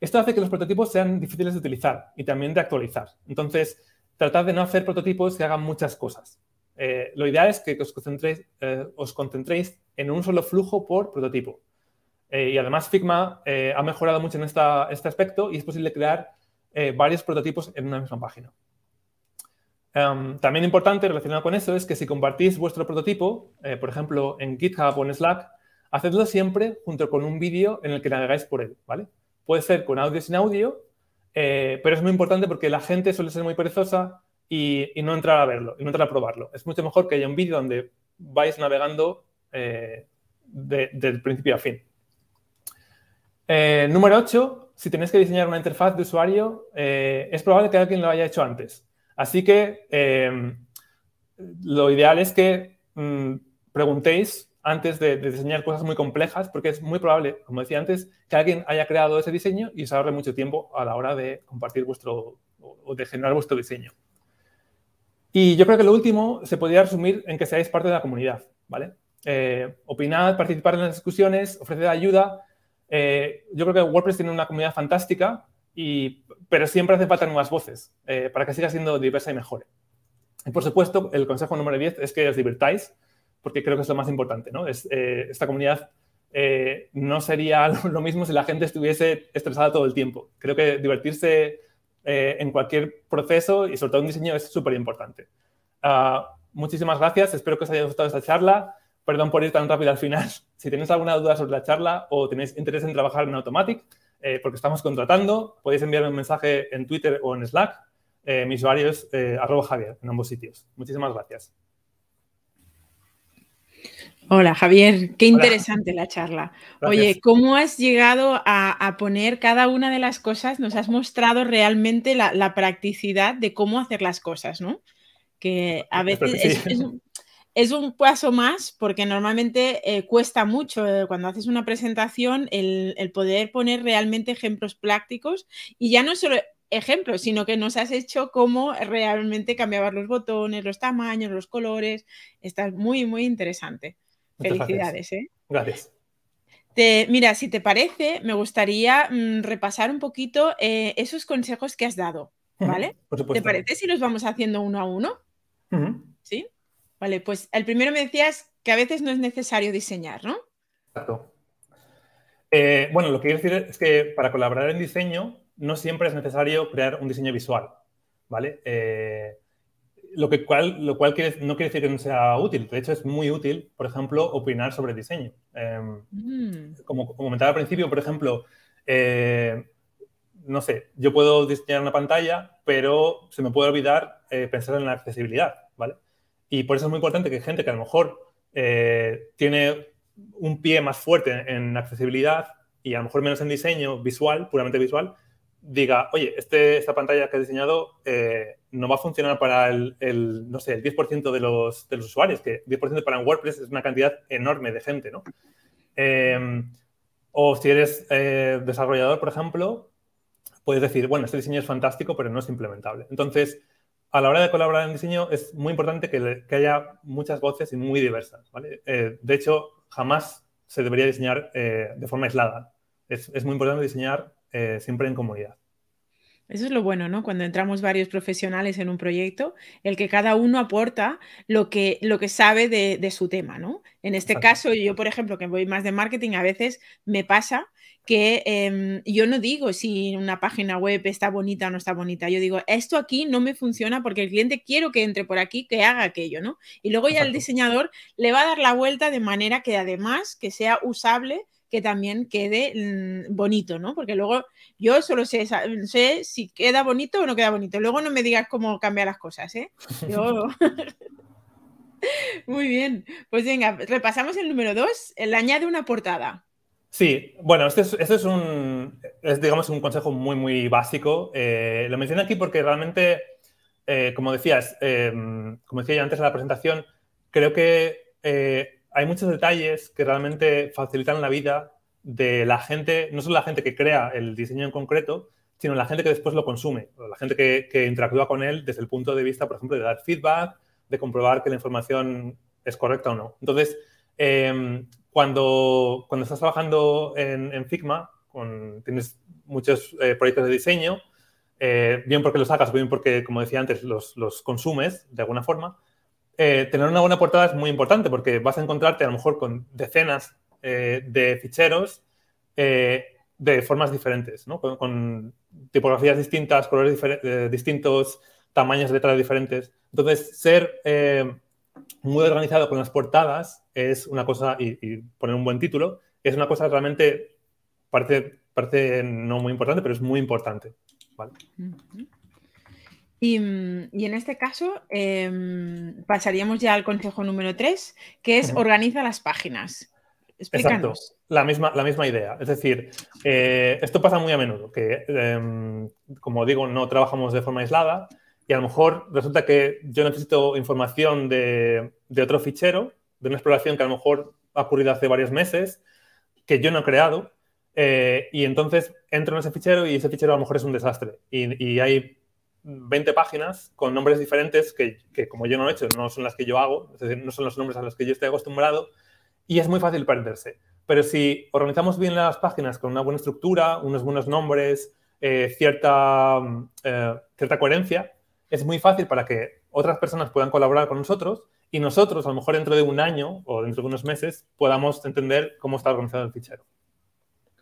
Esto hace que los prototipos sean difíciles de utilizar y también de actualizar. Entonces, tratad de no hacer prototipos que hagan muchas cosas. Eh, lo ideal es que eh, os concentréis en un solo flujo por prototipo. Eh, y además Figma eh, ha mejorado mucho en esta, este aspecto y es posible crear eh, varios prototipos en una misma página. Em, también importante relacionado con eso es que si compartís vuestro prototipo, por ejemplo, en GitHub o en Slack, hacedlo siempre junto con un vídeo en el que navegáis por él, ¿vale? Puede ser con audio sin audio, pero es muy importante porque la gente suele ser muy perezosa y, no entrar a verlo, y no entrar a probarlo. Es mucho mejor que haya un vídeo donde vais navegando del de principio a fin. Eh, número 8, si tenéis que diseñar una interfaz de usuario, eh, es probable que alguien lo haya hecho antes. Así que eh, lo ideal es que mm, preguntéis antes de, diseñar cosas muy complejas, porque es muy probable, como decía antes, que alguien haya creado ese diseño y os ahorre mucho tiempo a la hora de compartir vuestro o de generar vuestro diseño. Y yo creo que lo último se podría resumir en que seáis parte de la comunidad, ¿vale? opinad, participad en las discusiones, ofreced ayuda eh, yo creo que WordPress tiene una comunidad fantástica, y, pero siempre hace falta nuevas voces eh, para que siga siendo diversa y mejore. Y por supuesto, el consejo número 10 es que os divirtáis, porque creo que es lo más importante. Eh, esta comunidad no sería lo mismo si la gente estuviese estresada todo el tiempo. Creo que divertirse en cualquier proceso y sobre todo en diseño es súper importante. Ah, muchísimas gracias, espero que os haya gustado esta charla. Perdón por ir tan rápido al final. Si tenéis alguna duda sobre la charla o tenéis interés en trabajar en Automatic, eh, porque estamos contratando, podéis enviarme un mensaje en Twitter o en Slack. Eh, mis usuarios, eh, arroba Javier, en ambos sitios. Muchísimas gracias. Hola Javier, qué interesante la charla. Oye, ¿cómo has llegado a, poner cada una de las cosas? Nos has mostrado realmente la, practicidad de cómo hacer las cosas, ¿no? Que a veces es, es, es un paso más porque normalmente eh, cuesta mucho eh, cuando haces una presentación el, poder poner realmente ejemplos prácticos y ya no solo ejemplos, sino que nos has hecho cómo realmente cambiabas los botones, los tamaños, los colores. Está muy, muy interesante. Felicidades. ¿eh? Gracias. Te, mira, si te parece, me gustaría mm, repasar un poquito esos consejos que has dado, ¿vale? ¿Te parece si los vamos haciendo uno a uno? Vale, pues el primero me decías que a veces no es necesario diseñar, ¿no? Exacto. Eh, bueno, lo que quiero decir es que para colaborar en diseño no siempre es necesario crear un diseño visual, ¿vale? Eh, lo, cual, lo cual no quiere decir que no sea útil. De hecho, es muy útil, por ejemplo, opinar sobre diseño. Em, mm. como, como, comentaba al principio, por ejemplo, eh, no sé, yo puedo diseñar una pantalla, pero se me puede olvidar pensar en la accesibilidad. Y por eso es muy importante que gente que a lo mejor eh, tiene un pie más fuerte en accesibilidad y a lo mejor menos en diseño visual, puramente visual, diga, oye, este, esta pantalla que he diseñado eh, no va a funcionar para el, el no sé, el 10% de los, usuarios, que 10% para WordPress es una cantidad enorme de gente, ¿no? Em, o si eres eh, desarrollador, por ejemplo, puedes decir, bueno, este diseño es fantástico, pero no es implementable. Entonces, a la hora de colaborar en diseño es muy importante que, haya muchas voces y muy diversas. ¿vale? Eh, de hecho, jamás se debería diseñar eh, de forma aislada. Es, muy importante diseñar eh, siempre en comunidad. Eso es lo bueno, ¿no? Cuando entramos varios profesionales en un proyecto, el que cada uno aporta lo que, lo que sabe de, su tema, ¿no? En este caso, yo, por ejemplo, que voy más de marketing, a veces me pasa que em, yo no digo si una página web está bonita o no está bonita, yo digo, esto aquí no me funciona porque el cliente quiero que entre por aquí, que haga aquello, ¿no? Y luego ya el diseñador le va a dar la vuelta de manera que además que sea usable, que también quede mm, bonito, ¿no? Porque luego yo solo sé, sé si queda bonito o no queda bonito. Luego no me digas cómo cambiar las cosas, ¿eh? Muy bien, pues venga, repasamos el número dos el añade una portada. Sí, bueno, este es, este un, digamos, un consejo muy, muy básico. Eh, lo menciono aquí porque realmente, eh, como decías, em, como decía yo antes en la presentación, creo que eh, hay muchos detalles que realmente facilitan la vida de la gente, no solo la gente que crea el diseño en concreto, sino la gente que después lo consume, la gente que, interactúa con él desde el punto de vista, por ejemplo, de dar feedback, de comprobar que la información es correcta o no. Entonces, em, cuando, cuando estás trabajando en, Figma, con, tienes muchos eh, proyectos de diseño, eh, bien porque los sacas, bien porque, como decía antes, los, los consumes de alguna forma, eh, tener una buena portada es muy importante porque vas a encontrarte a lo mejor con decenas de ficheros de formas diferentes, ¿no? con, tipografías distintas, colores distintos, tamaños de letras diferentes. Entonces, ser muy organizado con las portadas es una cosa, y, poner un buen título, es una cosa realmente, parece, parece no muy importante, pero es muy importante. Y, en este caso em, pasaríamos ya al consejo número 3, que es organiza las páginas. Exacto, la misma, idea. Es decir, eh, esto pasa muy a menudo, que em, como digo, no trabajamos de forma aislada y a lo mejor resulta que yo necesito información de, otro fichero, de una exploración que a lo mejor ha ocurrido hace varios meses, que yo no he creado, eh, y entonces entro en ese fichero y ese fichero a lo mejor es un desastre. Y, hay 20 páginas con nombres diferentes que, como yo no he hecho, no son las que yo hago, es decir, no son los nombres a los que yo estoy acostumbrado, y es muy fácil perderse. Pero si organizamos bien las páginas con una buena estructura, unos buenos nombres, eh, cierta, eh, cierta coherencia, es muy fácil para que otras personas puedan colaborar con nosotros y nosotros, a lo mejor dentro de un año o dentro de unos meses, podamos entender cómo está organizado el fichero.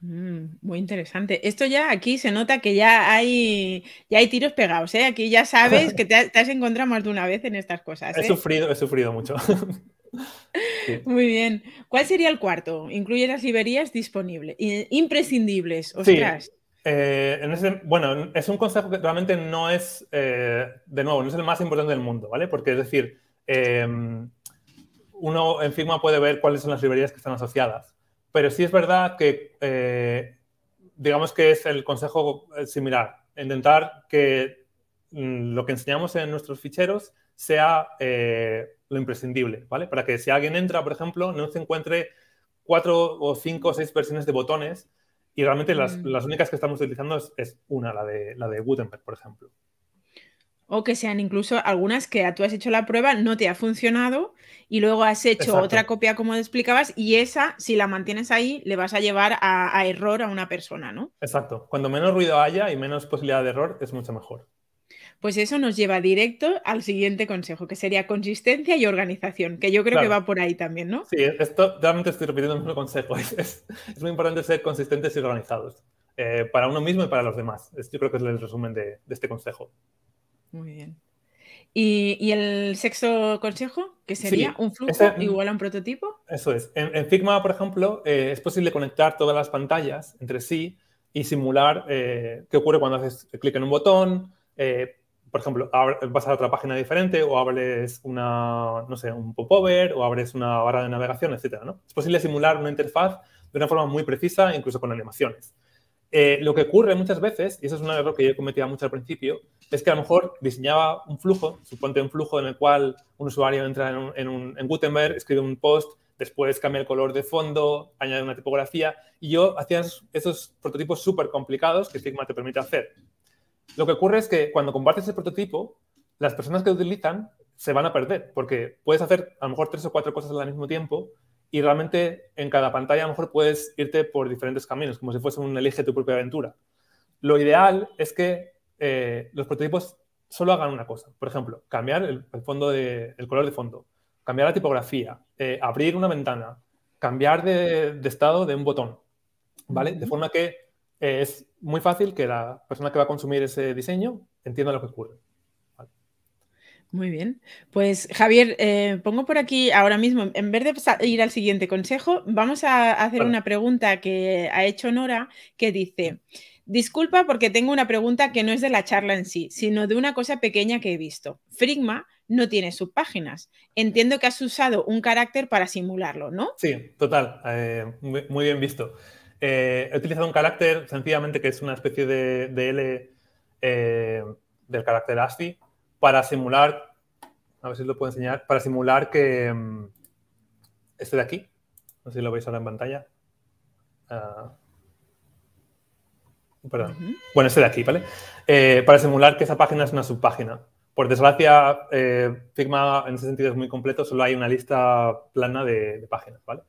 Mm, muy interesante. Esto ya aquí se nota que ya hay, hay tiros pegados, ¿eh? Aquí ya sabes que te, has, encontrado más de una vez en estas cosas. He ¿eh? sufrido, he sufrido mucho. Muy bien. ¿Cuál sería el cuarto? Incluye las librerías disponibles, imprescindibles. Ostras. Eh, bueno, es un consejo que realmente no es, eh, de nuevo, no es el más importante del mundo, ¿vale? Porque es decir, eh, uno en Figma puede ver cuáles son las librerías que están asociadas, pero sí es verdad que, digamos que es el consejo similar, intentar que mm, lo que enseñamos en nuestros ficheros sea lo imprescindible, ¿vale? Para que si alguien entra, por ejemplo, no se encuentre cuatro o cinco o seis versiones de botones y realmente mm. las, únicas que estamos utilizando es, una, la de, la de Gutenberg, por ejemplo. O que sean incluso algunas que tú has hecho la prueba, no te ha funcionado y luego has hecho otra copia como te explicabas y esa, si la mantienes ahí, le vas a llevar a error a una persona, ¿no? Exacto. Cuando menos ruido haya y menos posibilidad de error, es mucho mejor. Pues eso nos lleva directo al siguiente consejo, que sería consistencia y organización, que yo creo que va por ahí también, ¿no? Sí, esto realmente estoy repitiendo el mismo consejo. Es, muy importante ser consistentes y organizados eh, para uno mismo y para los demás. yo creo que es el resumen de, este consejo. Muy bien. ¿Y, el sexto consejo, que sería un flujo mm, igual a un prototipo? Eso es. En, Figma, por ejemplo, eh, es posible conectar todas las pantallas entre sí y simular eh, qué ocurre cuando haces clic en un botón, por ejemplo, vas a otra página diferente o abres una, no sé, un popover o abres una barra de navegación, etcétera, Es posible simular una interfaz de una forma muy precisa, incluso con animaciones. Eh, lo que ocurre muchas veces, y eso es un error que yo cometía mucho al principio, es que a lo mejor diseñaba un flujo, suponte un flujo en el cual un usuario entra en, en, Gutenberg, escribe un post, después cambia el color de fondo, añade una tipografía, y yo hacía esos, prototipos súper complicados que Figma te permite hacer. Lo que ocurre es que cuando compartes el prototipo, las personas que lo utilizan se van a perder, porque puedes hacer a lo mejor tres o cuatro cosas al mismo tiempo y realmente en cada pantalla a lo mejor puedes irte por diferentes caminos, como si fuese un elige tu propia aventura. Lo ideal es que eh, los prototipos solo hagan una cosa. Por ejemplo, cambiar el, fondo de, el color de fondo, cambiar la tipografía, eh, abrir una ventana, cambiar de, de, estado de un botón, ¿vale? De forma que es muy fácil que la persona que va a consumir ese diseño entienda lo que ocurre. Muy bien. Pues Javier, eh, pongo por aquí ahora mismo, en vez de ir al siguiente consejo, vamos a hacer una pregunta que ha hecho Nora que dice, disculpa porque tengo una pregunta que no es de la charla en sí, sino de una cosa pequeña que he visto. Frigma no tiene subpáginas. Entiendo que has usado un carácter para simularlo, ¿no? Sí, total. Eh, muy bien visto. Eh, he utilizado un carácter sencillamente que es una especie de, L eh, del carácter ASCII para simular, a ver si lo puedo enseñar, para simular que mm, este de aquí, no sé si lo veis ahora en pantalla. Ah, perdón. Bueno, este de aquí, ¿vale? Eh, para simular que esa página es una subpágina. Por desgracia, Figma en ese sentido es muy completo, solo hay una lista plana de, de páginas, ¿vale?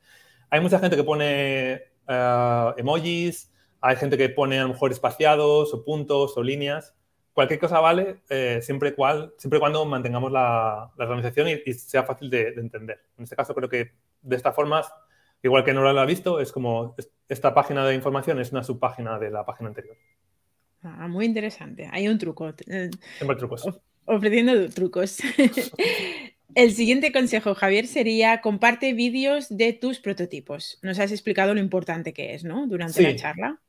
Hay mucha gente que pone eh, emojis, hay gente que pone a lo mejor espaciados o puntos o líneas. Cualquier cosa vale eh, siempre, cual, siempre cuando mantengamos la, organización y, sea fácil de, entender. En este caso creo que de esta forma, igual que no lo ha visto, es como esta página de información es una subpágina de la página anterior. Ah, muy interesante. Hay un truco. Eh, siempre trucos. ofreciendo trucos. El siguiente consejo, Javier, sería comparte vídeos de tus prototipos. Nos has explicado lo importante que es, ¿no? Durante la charla.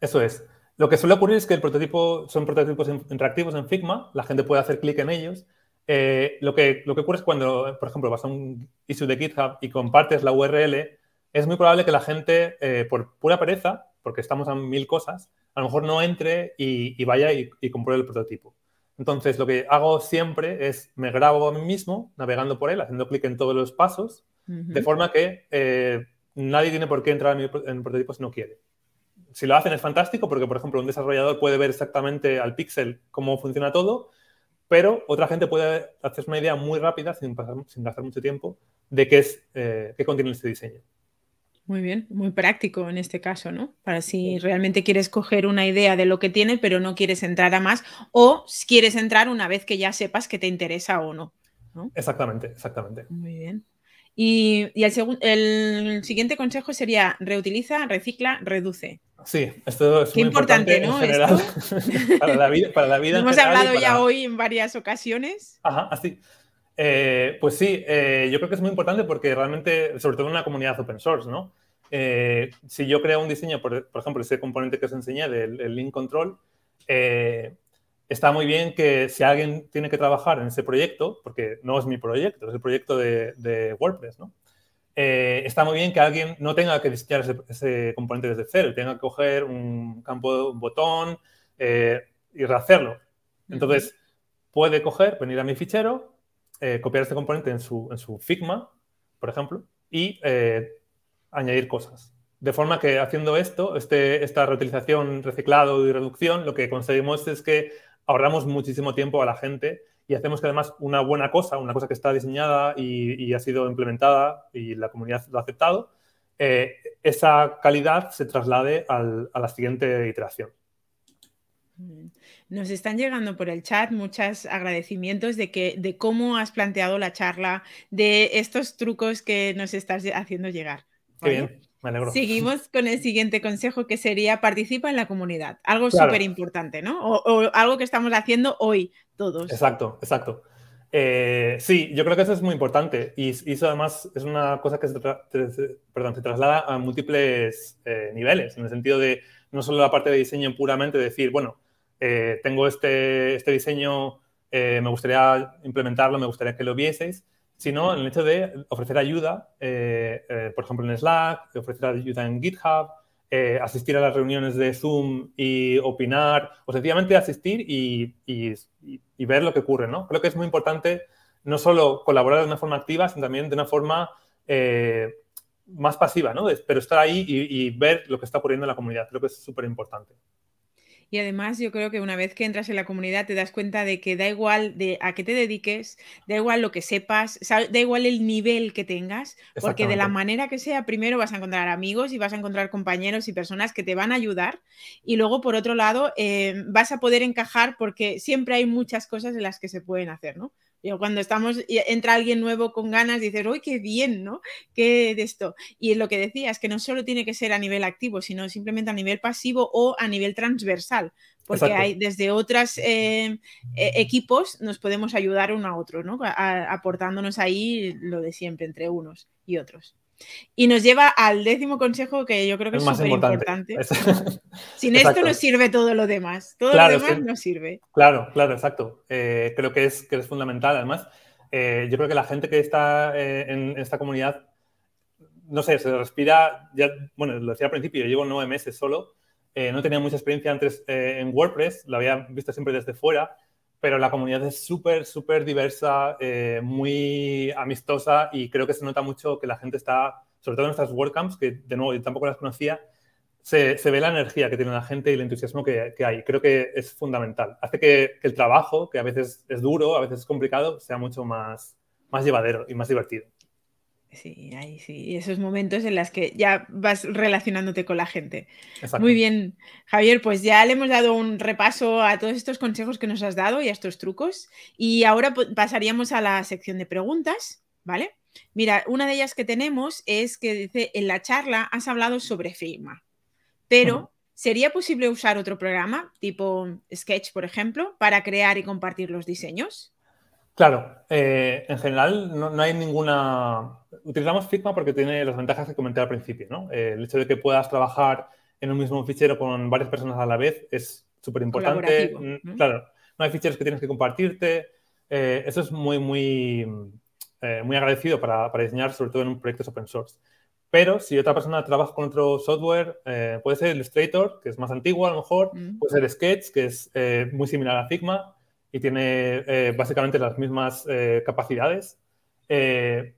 Eso es. Lo que suele ocurrir es que el prototipo son prototipos interactivos en Figma, la gente puede hacer clic en ellos. Eh, lo, que, lo que ocurre es cuando, por ejemplo, vas a un issue de GitHub y compartes la URL, es muy probable que la gente, eh, por pura pereza, porque estamos a mil cosas, a lo mejor no entre y, vaya y compruebe el prototipo. Entonces, lo que hago siempre es me grabo a mí mismo navegando por él, haciendo clic en todos los pasos, de forma que eh, nadie tiene por qué entrar en mi, prototipo si no quiere. Si lo hacen es fantástico porque, por ejemplo, un desarrollador puede ver exactamente al píxel cómo funciona todo, pero otra gente puede hacerse una idea muy rápida, sin, sin gastar mucho tiempo, de qué, es, eh, qué contiene este diseño. Muy bien, muy práctico en este caso, ¿no? Para si realmente quieres coger una idea de lo que tiene, pero no quieres entrar a más, o si quieres entrar una vez que ya sepas que te interesa o no. Exactamente, exactamente. Muy bien. Y, el, el, siguiente consejo sería reutiliza, recicla, reduce. Sí, esto es muy importante, ¿no? para la vida. Para la Hemos hablado ya hoy en varias ocasiones. Ajá, así. Eh, pues sí, eh, yo creo que es muy importante porque realmente, sobre todo en una comunidad open source, ¿no? Eh, si yo creo un diseño, por, ejemplo, ese componente que os enseñé del link control, está muy bien que si alguien tiene que trabajar en ese proyecto, porque no es mi proyecto, es el proyecto de, WordPress, está muy bien que alguien no tenga que diseñar ese, componente desde cero, tenga que coger un campo, un botón y rehacerlo. Entonces, puede coger, venir a mi fichero, eh, copiar este componente en su, Figma, por ejemplo, y eh, añadir cosas. De forma que haciendo esto, este, esta reutilización, reciclado y reducción, lo que conseguimos es que ahorramos muchísimo tiempo a la gente y hacemos que además una buena cosa, una cosa que está diseñada y, ha sido implementada y la comunidad lo ha aceptado, eh, esa calidad se traslade a la siguiente iteración. Mm. Nos están llegando por el chat muchos agradecimientos de, que, de cómo has planteado la charla, de estos trucos que nos estás haciendo llegar. Seguimos con el siguiente consejo que sería participa en la comunidad. Algo súper importante, ¿no? O, algo que estamos haciendo hoy todos. Exacto, exacto. Eh, sí, yo creo que eso es muy importante y, eso además es una cosa que se, traslada a múltiples eh, niveles, en el sentido de no solo la parte de diseño puramente, decir, bueno, eh, tengo este, este diseño, eh, me gustaría implementarlo, me gustaría que lo vieseis, sino en el hecho de ofrecer ayuda, eh, por ejemplo, en Slack, ofrecer ayuda en GitHub, asistir a las reuniones de Zoom y opinar, o sencillamente asistir y, ver lo que ocurre, ¿no? Creo que es muy importante no solo colaborar de una forma activa, sino también de una forma más pasiva, Pero estar ahí y, y, ver lo que está ocurriendo en la comunidad. Creo que es súper importante. Y además yo creo que una vez que entras en la comunidad te das cuenta de que da igual de a qué te dediques, da igual lo que sepas, da igual el nivel que tengas, porque de la manera que sea, primero vas a encontrar amigos y vas a encontrar compañeros y personas que te van a ayudar. Y luego, por otro lado, eh, vas a poder encajar porque siempre hay muchas cosas en las que se pueden hacer, ¿no? cuando estamos, entra alguien nuevo con ganas, dices, uy, qué bien, Qué de esto. Y lo que decía es que no solo tiene que ser a nivel activo, sino simplemente a nivel pasivo o a nivel transversal, porque hay desde otros eh, e, equipos nos podemos ayudar uno a otro, aportándonos ahí lo de siempre entre unos y otros. Y nos lleva al décimo consejo que yo creo que es súper importante. Sin esto no sirve todo lo demás. Todo lo demás no sirve. Claro, claro, exacto. Eh, creo que es, fundamental. Además, eh, yo creo que la gente que está eh, en esta comunidad, no sé, se respira, ya, bueno, lo decía al principio, yo llevo nueve meses solo, no tenía mucha experiencia antes en WordPress, lo había visto siempre desde fuera, pero la comunidad es súper, súper diversa, eh, muy amistosa y creo que se nota mucho que la gente está, sobre todo en nuestras WordCamps, que de nuevo yo tampoco las conocía, se, ve la energía que tiene la gente y el entusiasmo que, hay. Creo que es fundamental. Hace que, el trabajo, que a veces es duro, a veces es complicado, sea mucho más, más llevadero y más divertido. Sí, ahí sí, esos momentos en los que ya vas relacionándote con la gente. Muy bien, Javier, pues ya le hemos dado un repaso a todos estos consejos que nos has dado y a estos trucos. Y ahora pasaríamos a la sección de preguntas, ¿vale? Mira, una de ellas que tenemos es que dice, en la charla has hablado sobre Figma, pero ¿sería posible usar otro programa, tipo Sketch, por ejemplo, para crear y compartir los diseños? Claro, eh, en general no, hay ninguna... Utilizamos Figma porque tiene las ventajas que comenté al principio, ¿no? Eh, el hecho de que puedas trabajar en un mismo fichero con varias personas a la vez es súper importante. Mm, claro, no hay ficheros que tienes que compartirte. Eh, eso es muy, muy, muy agradecido para, diseñar, sobre todo en un proyecto open source. Pero si otra persona trabaja con otro software, puede ser Illustrator, que es más antiguo a lo mejor, puede ser Sketch, que es muy similar a Figma, y tiene eh, básicamente las mismas eh, capacidades, eh,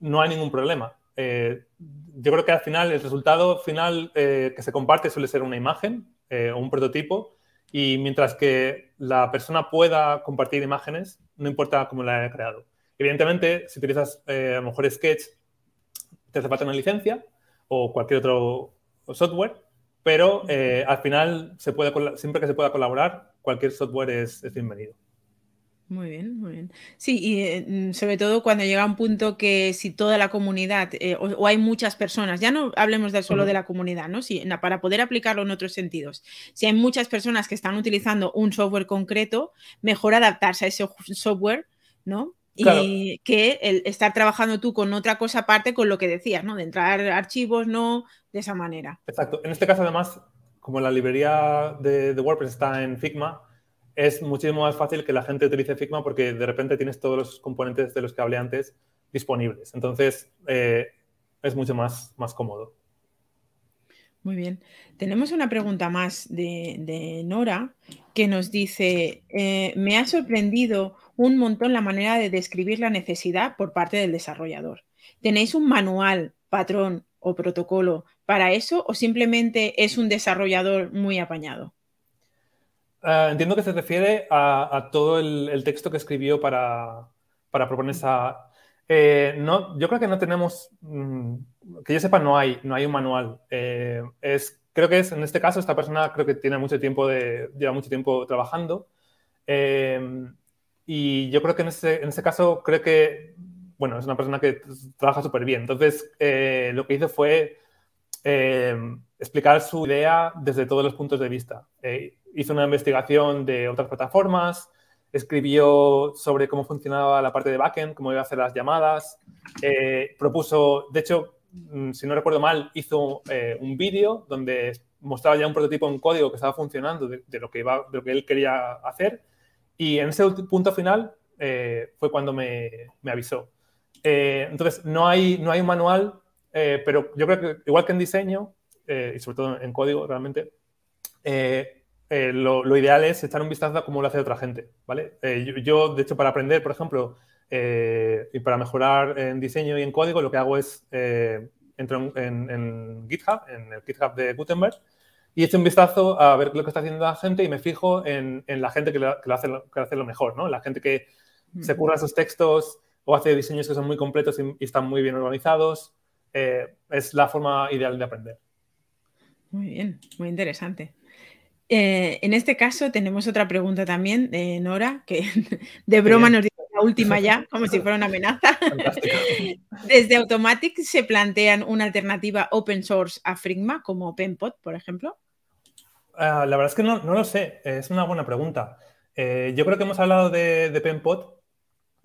no hay ningún problema. yo creo que al final el resultado final que se comparte suele ser una imagen o un prototipo y mientras que la persona pueda compartir imágenes, no importa cómo la haya creado. Evidentemente, si utilizas a lo mejor Sketch, te hace falta una licencia o cualquier otro software, pero eh, al final, se puede, siempre que se pueda colaborar, cualquier software es, bienvenido. Muy bien, muy bien. Sí, y eh, mm, sobre todo cuando llega un punto que si toda la comunidad eh, o, hay muchas personas, ya no hablemos del solo de la comunidad, ¿no? Si, para poder aplicarlo en otros sentidos, si hay muchas personas que están utilizando un software concreto, mejor adaptarse a ese software, ¿no? Y que el estar trabajando tú con otra cosa aparte con lo que decías, ¿no? De entrar archivos, no, de esa manera. Exacto. En este caso, además, como la librería de, WordPress está en Figma, es muchísimo más fácil que la gente utilice Figma porque de repente tienes todos los componentes de los que hablé antes disponibles. Entonces, eh, es mucho más, más cómodo. Muy bien. Tenemos una pregunta más de, de Nora que nos dice, eh, me ha sorprendido un montón la manera de describir la necesidad por parte del desarrollador. ¿Tenéis un manual, patrón o protocolo para eso o simplemente es un desarrollador muy apañado? Ah, entiendo que se refiere a, todo el, texto que escribió para, para proponer esa... Eh, no, yo creo que no tenemos, mm, que yo sepa, no hay, no hay un manual. Eh, es, creo que es, en este caso, esta persona creo que tiene mucho tiempo de, lleva mucho tiempo trabajando. Eh, y yo creo que en ese, en ese caso, creo que, bueno, es una persona que trabaja súper bien. Entonces, eh, lo que hizo fue eh, explicar su idea desde todos los puntos de vista. Eh, hizo una investigación de otras plataformas, escribió sobre cómo funcionaba la parte de backend, cómo iba a hacer las llamadas, propuso, de hecho, mm, si no recuerdo mal, hizo un vídeo donde mostraba ya un prototipo en código que estaba funcionando lo, que de lo que él quería hacer y en ese punto final eh, fue cuando me, avisó. Eh, entonces, no hay, no hay un manual, eh, pero yo creo que igual que en diseño, y sobre todo en código realmente, lo, ideal es echar un vistazo a cómo lo hace otra gente, ¿vale? Yo, de hecho, para aprender, por ejemplo, y para mejorar en diseño y en código, lo que hago es, entro en GitHub, en el GitHub de Gutenberg, y echo un vistazo a ver lo que está haciendo la gente y me fijo en, la gente que lo, hace, lo, mejor, ¿no? La gente que se curra sus textos o hace diseños que son muy completos y, están muy bien organizados. Eh, es la forma ideal de aprender. Muy bien, muy interesante. Eh, en este caso tenemos otra pregunta también de Nora, que de broma nos dice la última ya, como si fuera una amenaza. Desde Automatic se plantean una alternativa open source a Frigma, como OpenPod, por ejemplo. Ah, la verdad es que no, lo sé, eh, es una buena pregunta. Eh, yo creo que hemos hablado de, de PenPod,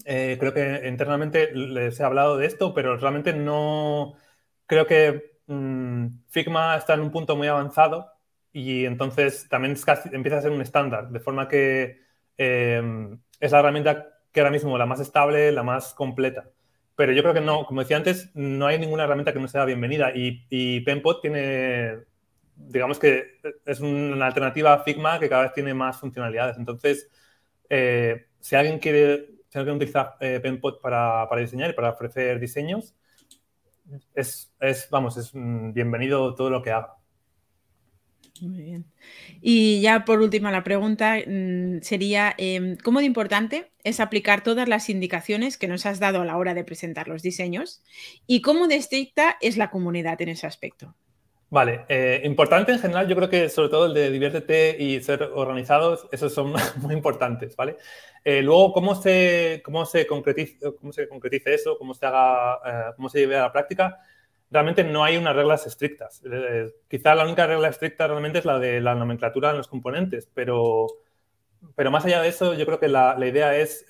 eh, creo que internamente les he hablado de esto, pero realmente no creo que mm, Figma está en un punto muy avanzado y entonces también casi, empieza a ser un estándar, de forma que em, es la herramienta que ahora mismo la más estable, la más completa. Pero yo creo que no, como decía antes, no hay ninguna herramienta que no sea bienvenida y, y PenPod tiene digamos que es una alternativa a Figma que cada vez tiene más funcionalidades. Entonces, eh, si alguien quiere, si alguien utiliza eh, PenPod para, diseñar y para ofrecer diseños, es, vamos, es bienvenido todo lo que haga. Muy bien. Y ya por última la pregunta mm, sería, em, ¿cómo de importante es aplicar todas las indicaciones que nos has dado a la hora de presentar los diseños? ¿Y cómo de estricta es la comunidad en ese aspecto? Vale, eh, importante en general, yo creo que sobre todo el de diviértete y ser organizados, esos son muy importantes, ¿vale? Eh, luego, ¿cómo se, cómo, se concretice, ¿cómo se concretice eso? ¿Cómo se haga, eh, cómo se lleve a la práctica? Realmente no hay unas reglas estrictas. quizá la única regla estricta realmente es la de la nomenclatura en los componentes, pero, pero más allá de eso, yo creo que la, idea es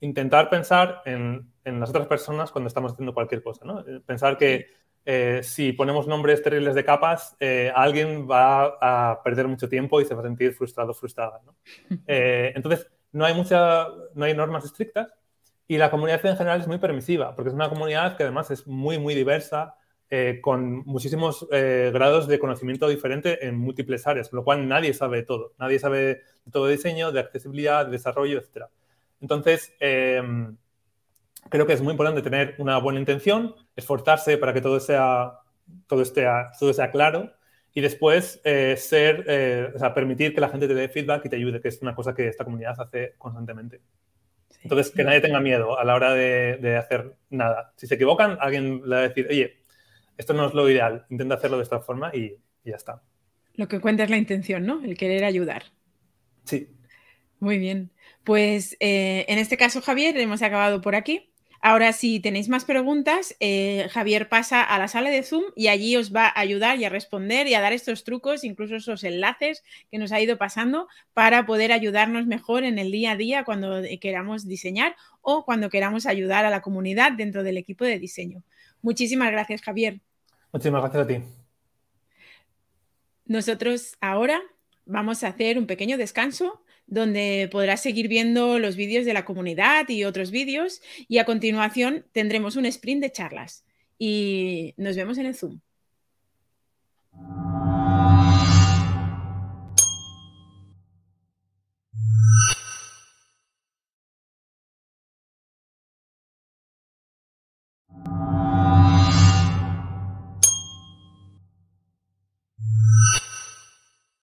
intentar pensar en, en, las otras personas cuando estamos haciendo cualquier cosa, ¿no? Pensar que eh, si ponemos nombres terribles de capas, eh, alguien va a perder mucho tiempo y se va a sentir frustrado, frustrada. Eh, entonces, no hay, mucha, no hay normas estrictas y la comunidad en general es muy permisiva, porque es una comunidad que además es muy, muy diversa, con muchísimos grados de conocimiento diferente en múltiples áreas, con lo cual nadie sabe todo. Nadie sabe de todo diseño, de accesibilidad, de desarrollo, etc. Entonces, em, creo que es muy importante tener una buena intención, esforzarse para que todo sea, todo esté, todo sea claro y después eh, ser, eh, permitir que la gente te dé feedback y te ayude, que es una cosa que esta comunidad hace constantemente. Entonces, que nadie tenga miedo a la hora de, hacer nada. Si se equivocan, alguien le va a decir, oye, esto no es lo ideal, intenta hacerlo de esta forma y, ya está. Lo que cuenta es la intención, ¿no? El querer ayudar. Sí. Muy bien. Pues eh, en este caso, Javier, hemos acabado por aquí. Ahora, si tenéis más preguntas, eh, Javier pasa a la sala de Zoom y allí os va a ayudar y a responder y a dar estos trucos, incluso esos enlaces que nos ha ido pasando para poder ayudarnos mejor en el día a día cuando eh, queramos diseñar o cuando queramos ayudar a la comunidad dentro del equipo de diseño. Muchísimas gracias, Javier. Muchísimas gracias a ti. Nosotros ahora vamos a hacer un pequeño descanso donde podrás seguir viendo los vídeos de la comunidad y otros vídeos y a continuación tendremos un sprint de charlas y nos vemos en el Zoom.